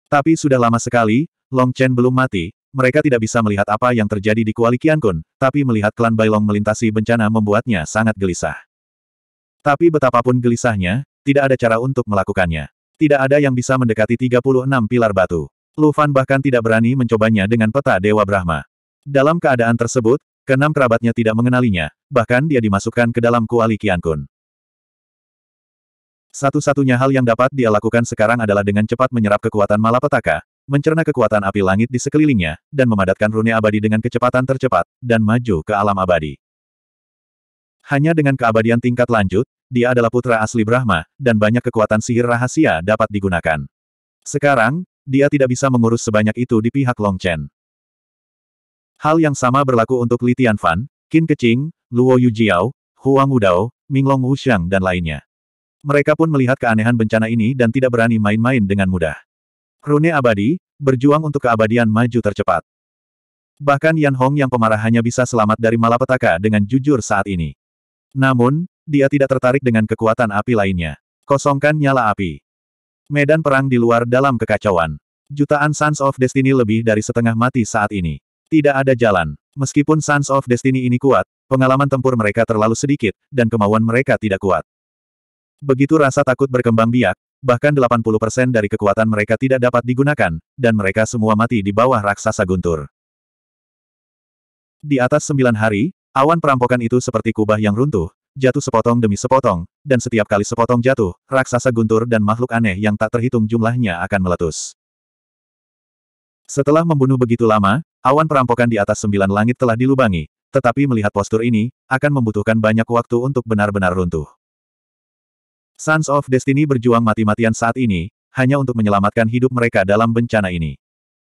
Tapi sudah lama sekali, Long Chen belum mati, mereka tidak bisa melihat apa yang terjadi di Kuali Kun, tapi melihat klan Bailong melintasi bencana membuatnya sangat gelisah. Tapi betapapun gelisahnya, tidak ada cara untuk melakukannya. Tidak ada yang bisa mendekati 36 pilar batu. Lu Fan bahkan tidak berani mencobanya dengan peta Dewa Brahma. Dalam keadaan tersebut, keenam kerabatnya tidak mengenalinya, bahkan dia dimasukkan ke dalam kuali Kun. Satu-satunya hal yang dapat dia lakukan sekarang adalah dengan cepat menyerap kekuatan malapetaka, mencerna kekuatan api langit di sekelilingnya, dan memadatkan rune abadi dengan kecepatan tercepat, dan maju ke alam abadi. Hanya dengan keabadian tingkat lanjut, dia adalah putra asli Brahma, dan banyak kekuatan sihir rahasia dapat digunakan. Sekarang, dia tidak bisa mengurus sebanyak itu di pihak Long Chen. Hal yang sama berlaku untuk Li Tianfan, Qin Keqing, Luo Yujiao, Huang Wudao, Minglong Wuxiang dan lainnya. Mereka pun melihat keanehan bencana ini dan tidak berani main-main dengan mudah. Rune abadi, berjuang untuk keabadian maju tercepat. Bahkan Yan Hong yang pemarah hanya bisa selamat dari malapetaka dengan jujur saat ini. Namun, dia tidak tertarik dengan kekuatan api lainnya. Kosongkan nyala api. Medan perang di luar dalam kekacauan. Jutaan Sons of Destiny lebih dari setengah mati saat ini. Tidak ada jalan. Meskipun Sons of Destiny ini kuat, pengalaman tempur mereka terlalu sedikit, dan kemauan mereka tidak kuat. Begitu rasa takut berkembang biak, bahkan 80% dari kekuatan mereka tidak dapat digunakan, dan mereka semua mati di bawah raksasa guntur. Di atas sembilan hari, awan perampokan itu seperti kubah yang runtuh, jatuh sepotong demi sepotong, dan setiap kali sepotong jatuh, raksasa guntur dan makhluk aneh yang tak terhitung jumlahnya akan meletus. Setelah membunuh begitu lama, awan perampokan di atas sembilan langit telah dilubangi, tetapi melihat postur ini, akan membutuhkan banyak waktu untuk benar-benar runtuh. Sons of Destiny berjuang mati-matian saat ini, hanya untuk menyelamatkan hidup mereka dalam bencana ini.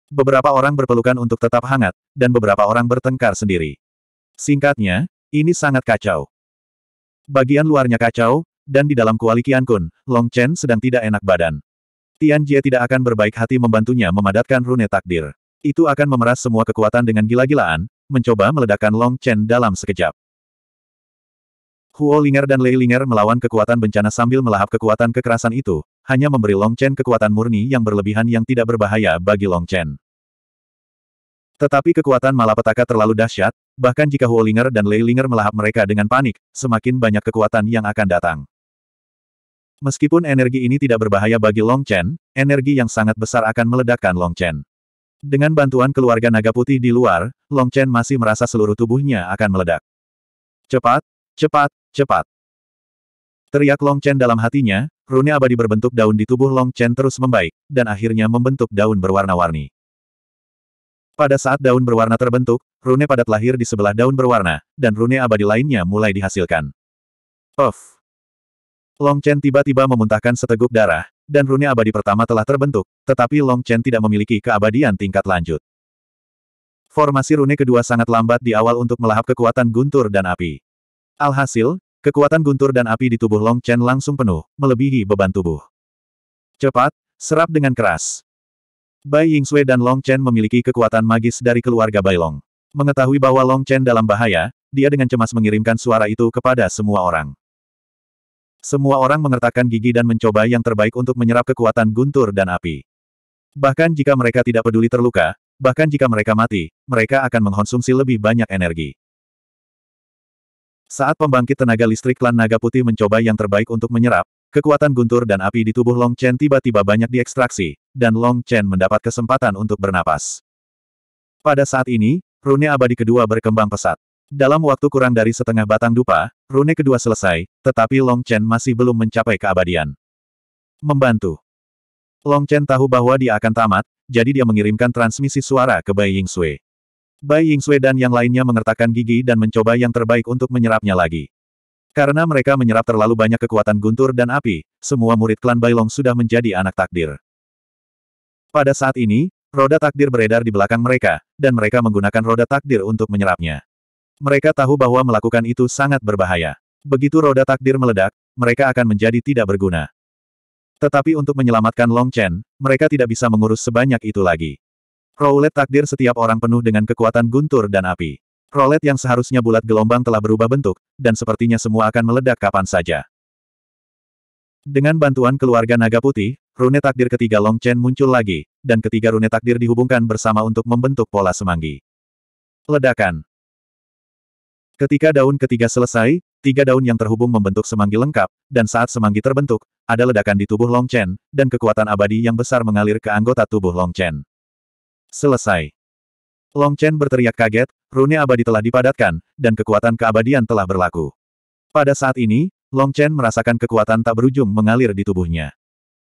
Beberapa orang berpelukan untuk tetap hangat, dan beberapa orang bertengkar sendiri. Singkatnya, ini sangat kacau. Bagian luarnya kacau, dan di dalam kuali Qian Kun, Long Chen sedang tidak enak badan. Tian Jie tidak akan berbaik hati membantunya memadatkan rune takdir. Itu akan memeras semua kekuatan dengan gila-gilaan, mencoba meledakkan Long Chen dalam sekejap. Huo Linger dan Lei Linger melawan kekuatan bencana sambil melahap kekuatan kekerasan itu, hanya memberi Long Chen kekuatan murni yang berlebihan yang tidak berbahaya bagi Long Chen. Tetapi kekuatan malapetaka terlalu dahsyat, bahkan jika Huolinger dan Leilinger melahap mereka dengan panik, semakin banyak kekuatan yang akan datang. Meskipun energi ini tidak berbahaya bagi Long Chen, energi yang sangat besar akan meledakkan Long Chen. Dengan bantuan keluarga naga putih di luar, Long Chen masih merasa seluruh tubuhnya akan meledak. Cepat, cepat, cepat. Teriak Long Chen dalam hatinya, rune abadi berbentuk daun di tubuh Long Chen terus membaik, dan akhirnya membentuk daun berwarna-warni. Pada saat daun berwarna terbentuk, rune padat lahir di sebelah daun berwarna, dan rune abadi lainnya mulai dihasilkan. Of. Long Chen tiba-tiba memuntahkan seteguk darah, dan rune abadi pertama telah terbentuk, tetapi Long Chen tidak memiliki keabadian tingkat lanjut. Formasi rune kedua sangat lambat di awal untuk melahap kekuatan guntur dan api. Alhasil, kekuatan guntur dan api di tubuh Long Chen langsung penuh, melebihi beban tubuh. Cepat, serap dengan keras. Bai Yingxue dan Long Chen memiliki kekuatan magis dari keluarga Bai Long. Mengetahui bahwa Long Chen dalam bahaya, dia dengan cemas mengirimkan suara itu kepada semua orang. Semua orang mengertakkan gigi dan mencoba yang terbaik untuk menyerap kekuatan guntur dan api. Bahkan jika mereka tidak peduli terluka, bahkan jika mereka mati, mereka akan mengkonsumsi lebih banyak energi. Saat pembangkit tenaga listrik klan naga putih mencoba yang terbaik untuk menyerap, Kekuatan guntur dan api di tubuh Long Chen tiba-tiba banyak diekstraksi, dan Long Chen mendapat kesempatan untuk bernapas. Pada saat ini, rune abadi kedua berkembang pesat. Dalam waktu kurang dari setengah batang dupa, rune kedua selesai, tetapi Long Chen masih belum mencapai keabadian. Membantu. Long Chen tahu bahwa dia akan tamat, jadi dia mengirimkan transmisi suara ke Bai Ying Sui. Bai Ying Sui dan yang lainnya mengertakkan gigi dan mencoba yang terbaik untuk menyerapnya lagi. Karena mereka menyerap terlalu banyak kekuatan guntur dan api, semua murid klan Bailong sudah menjadi anak takdir. Pada saat ini, roda takdir beredar di belakang mereka, dan mereka menggunakan roda takdir untuk menyerapnya. Mereka tahu bahwa melakukan itu sangat berbahaya. Begitu roda takdir meledak, mereka akan menjadi tidak berguna. Tetapi untuk menyelamatkan Long Chen, mereka tidak bisa mengurus sebanyak itu lagi. Roulette takdir setiap orang penuh dengan kekuatan guntur dan api. Rolet yang seharusnya bulat gelombang telah berubah bentuk, dan sepertinya semua akan meledak kapan saja. Dengan bantuan keluarga naga putih, rune takdir ketiga Long Chen muncul lagi, dan ketiga rune takdir dihubungkan bersama untuk membentuk pola semanggi. Ledakan Ketika daun ketiga selesai, tiga daun yang terhubung membentuk semanggi lengkap, dan saat semanggi terbentuk, ada ledakan di tubuh Long Chen, dan kekuatan abadi yang besar mengalir ke anggota tubuh Long Chen. Selesai. Long Chen berteriak kaget, rune abadi telah dipadatkan, dan kekuatan keabadian telah berlaku. Pada saat ini, Long Chen merasakan kekuatan tak berujung mengalir di tubuhnya.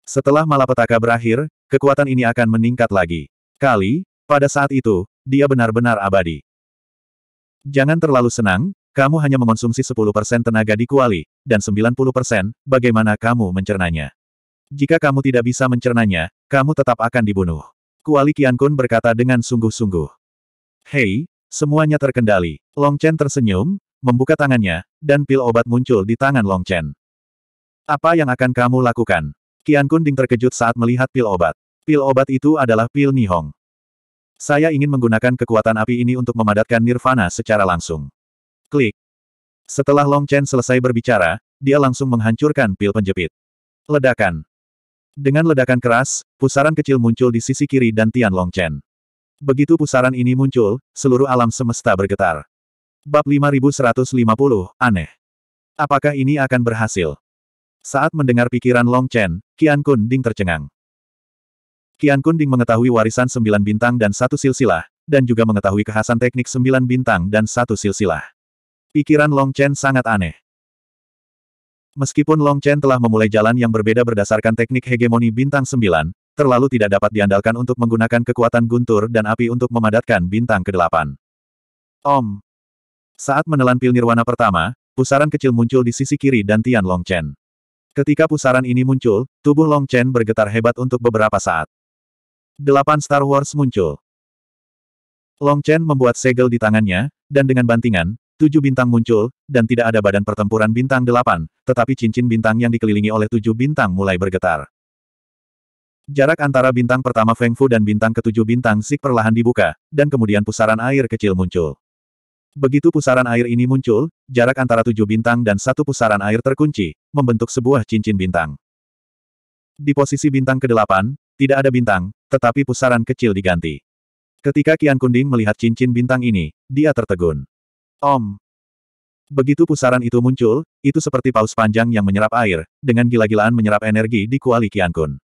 Setelah malapetaka berakhir, kekuatan ini akan meningkat lagi. Kali, pada saat itu, dia benar-benar abadi. Jangan terlalu senang, kamu hanya mengonsumsi 10% tenaga di kuali, dan 90%, bagaimana kamu mencernanya. Jika kamu tidak bisa mencernanya, kamu tetap akan dibunuh. Kuali Qiankun berkata dengan sungguh-sungguh. Hei, semuanya terkendali. Long Chen tersenyum, membuka tangannya, dan pil obat muncul di tangan Long Chen. Apa yang akan kamu lakukan? Qian Kunding terkejut saat melihat pil obat. Pil obat itu adalah pil Nihong. Saya ingin menggunakan kekuatan api ini untuk memadatkan Nirvana secara langsung. Klik. Setelah Long Chen selesai berbicara, dia langsung menghancurkan pil penjepit. Ledakan. Dengan ledakan keras, pusaran kecil muncul di sisi kiri dan Tian Long Chen. Begitu pusaran ini muncul, seluruh alam semesta bergetar. Bab 5150, aneh. Apakah ini akan berhasil? Saat mendengar pikiran Long Chen, Qian Kun Ding tercengang. Qian Kun Ding mengetahui warisan sembilan bintang dan satu silsilah, dan juga mengetahui kekhasan teknik sembilan bintang dan satu silsilah. Pikiran Long Chen sangat aneh. Meskipun Long Chen telah memulai jalan yang berbeda berdasarkan teknik hegemoni bintang 9, terlalu tidak dapat diandalkan untuk menggunakan kekuatan guntur dan api untuk memadatkan bintang ke-8. Om. Saat menelan pil nirwana pertama, pusaran kecil muncul di sisi kiri dan Tian Long Chen. Ketika pusaran ini muncul, tubuh Long Chen bergetar hebat untuk beberapa saat. Delapan Star Wars muncul. Long Chen membuat segel di tangannya, dan dengan bantingan, tujuh bintang muncul, dan tidak ada badan pertempuran bintang delapan, tetapi cincin bintang yang dikelilingi oleh tujuh bintang mulai bergetar. Jarak antara bintang pertama Feng Fu dan bintang ketujuh bintang Sik perlahan dibuka, dan kemudian pusaran air kecil muncul. Begitu pusaran air ini muncul, jarak antara tujuh bintang dan satu pusaran air terkunci, membentuk sebuah cincin bintang. Di posisi bintang ke-8, tidak ada bintang, tetapi pusaran kecil diganti. Ketika Kian Kunding melihat cincin bintang ini, dia tertegun. Om. Begitu pusaran itu muncul, itu seperti paus panjang yang menyerap air, dengan gila-gilaan menyerap energi di kuali Kun.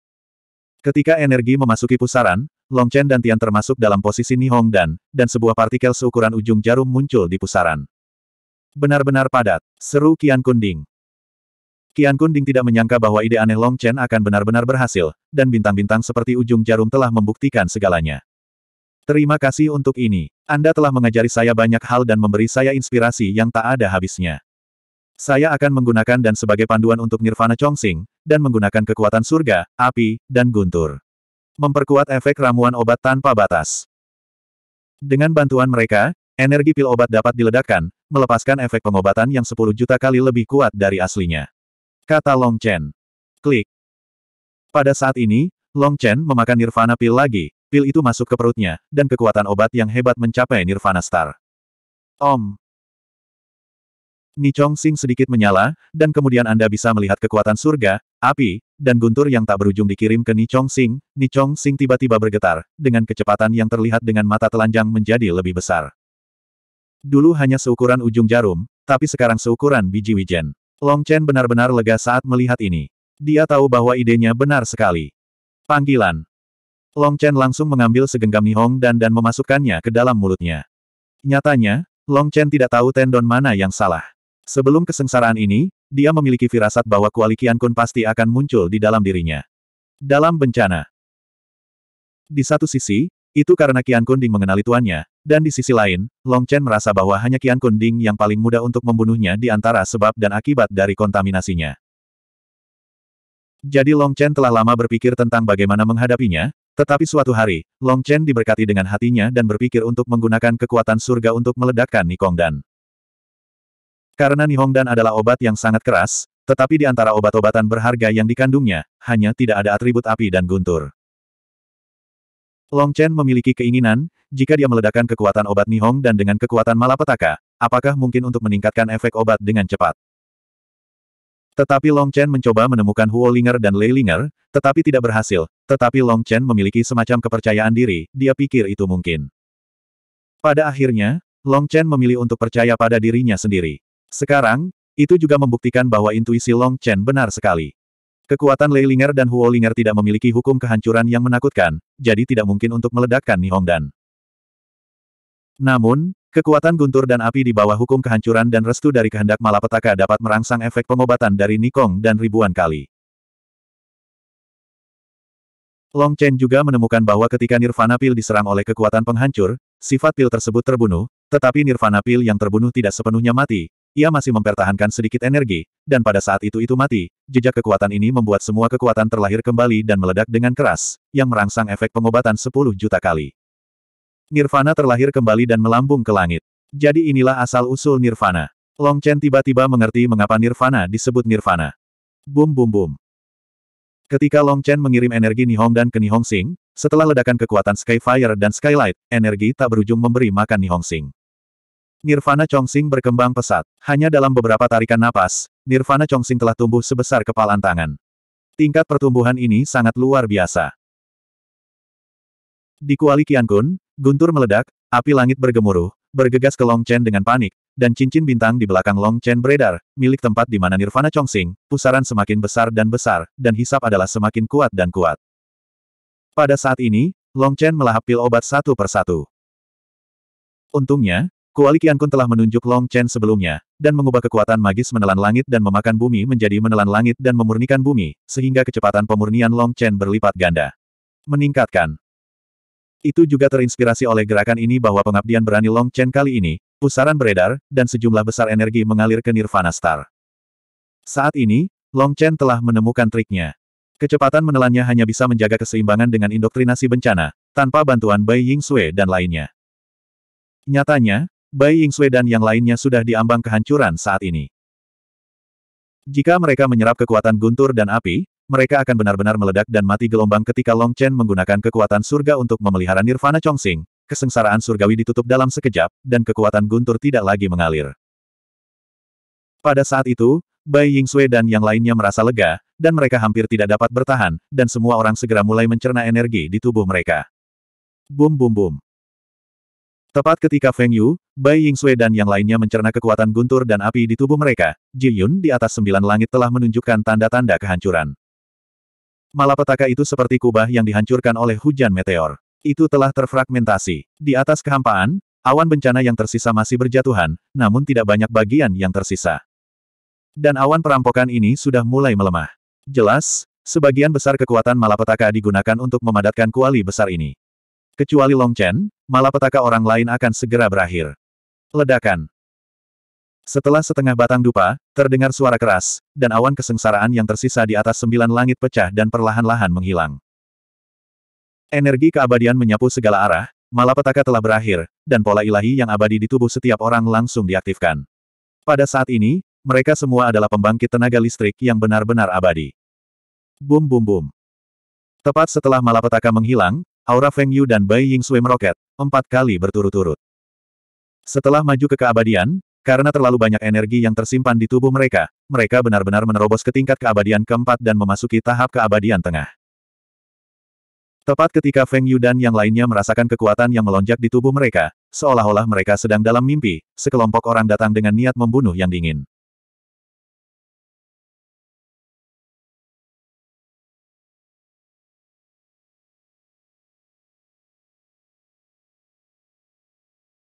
Ketika energi memasuki pusaran, Long Chen dan Tian termasuk dalam posisi Nihong dan, dan sebuah partikel seukuran ujung jarum muncul di pusaran. Benar-benar padat, seru Kian Kun Ding. Kian Kun Ding tidak menyangka bahwa ide aneh Long Chen akan benar-benar berhasil, dan bintang-bintang seperti ujung jarum telah membuktikan segalanya. Terima kasih untuk ini. Anda telah mengajari saya banyak hal dan memberi saya inspirasi yang tak ada habisnya. Saya akan menggunakan dan sebagai panduan untuk Nirvana Chongxing dan menggunakan kekuatan surga, api, dan guntur. Memperkuat efek ramuan obat tanpa batas. Dengan bantuan mereka, energi pil obat dapat diledakkan, melepaskan efek pengobatan yang 10 juta kali lebih kuat dari aslinya. Kata Long Chen. Klik. Pada saat ini, Long Chen memakan Nirvana pil lagi, Pil itu masuk ke perutnya, dan kekuatan obat yang hebat mencapai Nirvana Star. Om. Nichong Sing sedikit menyala, dan kemudian Anda bisa melihat kekuatan surga, api, dan guntur yang tak berujung dikirim ke Nichong Sing. Nichong Sing tiba-tiba bergetar, dengan kecepatan yang terlihat dengan mata telanjang menjadi lebih besar. Dulu hanya seukuran ujung jarum, tapi sekarang seukuran biji wijen. Long Chen benar-benar lega saat melihat ini. Dia tahu bahwa idenya benar sekali. Panggilan. Long Chen langsung mengambil segenggam nihong dan dan memasukkannya ke dalam mulutnya. Nyatanya, Long Chen tidak tahu tendon mana yang salah. Sebelum kesengsaraan ini, dia memiliki firasat bahwa kuali Qian Kun pasti akan muncul di dalam dirinya. Dalam bencana. Di satu sisi, itu karena Qian Kun Ding mengenali tuannya, dan di sisi lain, Long Chen merasa bahwa hanya Qian Kun Ding yang paling mudah untuk membunuhnya di antara sebab dan akibat dari kontaminasinya. Jadi Long Chen telah lama berpikir tentang bagaimana menghadapinya, tetapi suatu hari, Long Chen diberkati dengan hatinya dan berpikir untuk menggunakan kekuatan surga untuk meledakkan Dan. Karena Nihong Dan adalah obat yang sangat keras, tetapi di antara obat-obatan berharga yang dikandungnya, hanya tidak ada atribut api dan guntur. Long Chen memiliki keinginan, jika dia meledakkan kekuatan obat Nihong dan dengan kekuatan malapetaka, apakah mungkin untuk meningkatkan efek obat dengan cepat? Tetapi Long Chen mencoba menemukan Huo Linger dan Lei Linger, tetapi tidak berhasil. Tetapi Long Chen memiliki semacam kepercayaan diri, dia pikir itu mungkin. Pada akhirnya, Long Chen memilih untuk percaya pada dirinya sendiri. Sekarang, itu juga membuktikan bahwa intuisi Long Chen benar sekali. Kekuatan Lei Linger dan Huo Linger tidak memiliki hukum kehancuran yang menakutkan, jadi tidak mungkin untuk meledakkan Nihongdan. Namun, Kekuatan guntur dan api di bawah hukum kehancuran dan restu dari kehendak malapetaka dapat merangsang efek pengobatan dari Nikong dan ribuan kali. Long Chen juga menemukan bahwa ketika Nirvana Pil diserang oleh kekuatan penghancur, sifat pil tersebut terbunuh, tetapi Nirvana Pil yang terbunuh tidak sepenuhnya mati, ia masih mempertahankan sedikit energi, dan pada saat itu itu mati, jejak kekuatan ini membuat semua kekuatan terlahir kembali dan meledak dengan keras, yang merangsang efek pengobatan 10 juta kali. Nirvana terlahir kembali dan melambung ke langit. Jadi inilah asal-usul Nirvana. Long Chen tiba-tiba mengerti mengapa Nirvana disebut Nirvana. Bum bum bum. Ketika Long Chen mengirim energi Nihong dan ke Nihong Sing, setelah ledakan kekuatan Skyfire dan Skylight, energi tak berujung memberi makan Nihong Sing. Nirvana Chong Sing berkembang pesat. Hanya dalam beberapa tarikan napas, Nirvana Chong Sing telah tumbuh sebesar kepalan tangan. Tingkat pertumbuhan ini sangat luar biasa. Di Kuali Qiankun, Guntur meledak, api langit bergemuruh, bergegas ke Long Chen dengan panik, dan cincin bintang di belakang Long Chen beredar, milik tempat di mana Nirvana Chongxing. pusaran semakin besar dan besar, dan hisap adalah semakin kuat dan kuat. Pada saat ini, Long Chen melahap pil obat satu persatu. Untungnya, Kuali Qiankun telah menunjuk Long Chen sebelumnya, dan mengubah kekuatan magis menelan langit dan memakan bumi menjadi menelan langit dan memurnikan bumi, sehingga kecepatan pemurnian Long Chen berlipat ganda. Meningkatkan. Itu juga terinspirasi oleh gerakan ini bahwa pengabdian berani Long Chen kali ini, pusaran beredar, dan sejumlah besar energi mengalir ke Nirvana Star. Saat ini, Long Chen telah menemukan triknya. Kecepatan menelannya hanya bisa menjaga keseimbangan dengan indoktrinasi bencana, tanpa bantuan Bai Ying Sui dan lainnya. Nyatanya, Bai Ying Sui dan yang lainnya sudah diambang kehancuran saat ini. Jika mereka menyerap kekuatan guntur dan api, mereka akan benar-benar meledak dan mati gelombang ketika Long Chen menggunakan kekuatan surga untuk memelihara Nirvana Chongxing. kesengsaraan surgawi ditutup dalam sekejap, dan kekuatan guntur tidak lagi mengalir. Pada saat itu, Bai Ying Sui dan yang lainnya merasa lega, dan mereka hampir tidak dapat bertahan, dan semua orang segera mulai mencerna energi di tubuh mereka. Bum bum bum. Tepat ketika Feng Yu, Bai Ying Sui dan yang lainnya mencerna kekuatan guntur dan api di tubuh mereka, Ji Yun di atas sembilan langit telah menunjukkan tanda-tanda kehancuran. Malapetaka itu seperti kubah yang dihancurkan oleh hujan meteor. Itu telah terfragmentasi. Di atas kehampaan, awan bencana yang tersisa masih berjatuhan, namun tidak banyak bagian yang tersisa. Dan awan perampokan ini sudah mulai melemah. Jelas, sebagian besar kekuatan malapetaka digunakan untuk memadatkan kuali besar ini. Kecuali Long Chen, malapetaka orang lain akan segera berakhir. Ledakan. Setelah setengah batang dupa, terdengar suara keras, dan awan kesengsaraan yang tersisa di atas sembilan langit pecah dan perlahan-lahan menghilang. Energi keabadian menyapu segala arah, malapetaka telah berakhir, dan pola ilahi yang abadi di tubuh setiap orang langsung diaktifkan. Pada saat ini, mereka semua adalah pembangkit tenaga listrik yang benar-benar abadi. Bum bum bum. Tepat setelah malapetaka menghilang, aura Feng Yu dan Bai Ying Sui meroket, empat kali berturut-turut. Setelah maju ke keabadian, karena terlalu banyak energi yang tersimpan di tubuh mereka, mereka benar-benar menerobos ke tingkat keabadian keempat dan memasuki tahap keabadian tengah. Tepat ketika Feng Yu dan yang lainnya merasakan kekuatan yang melonjak di tubuh mereka, seolah-olah mereka sedang dalam mimpi, sekelompok orang datang dengan niat membunuh yang dingin.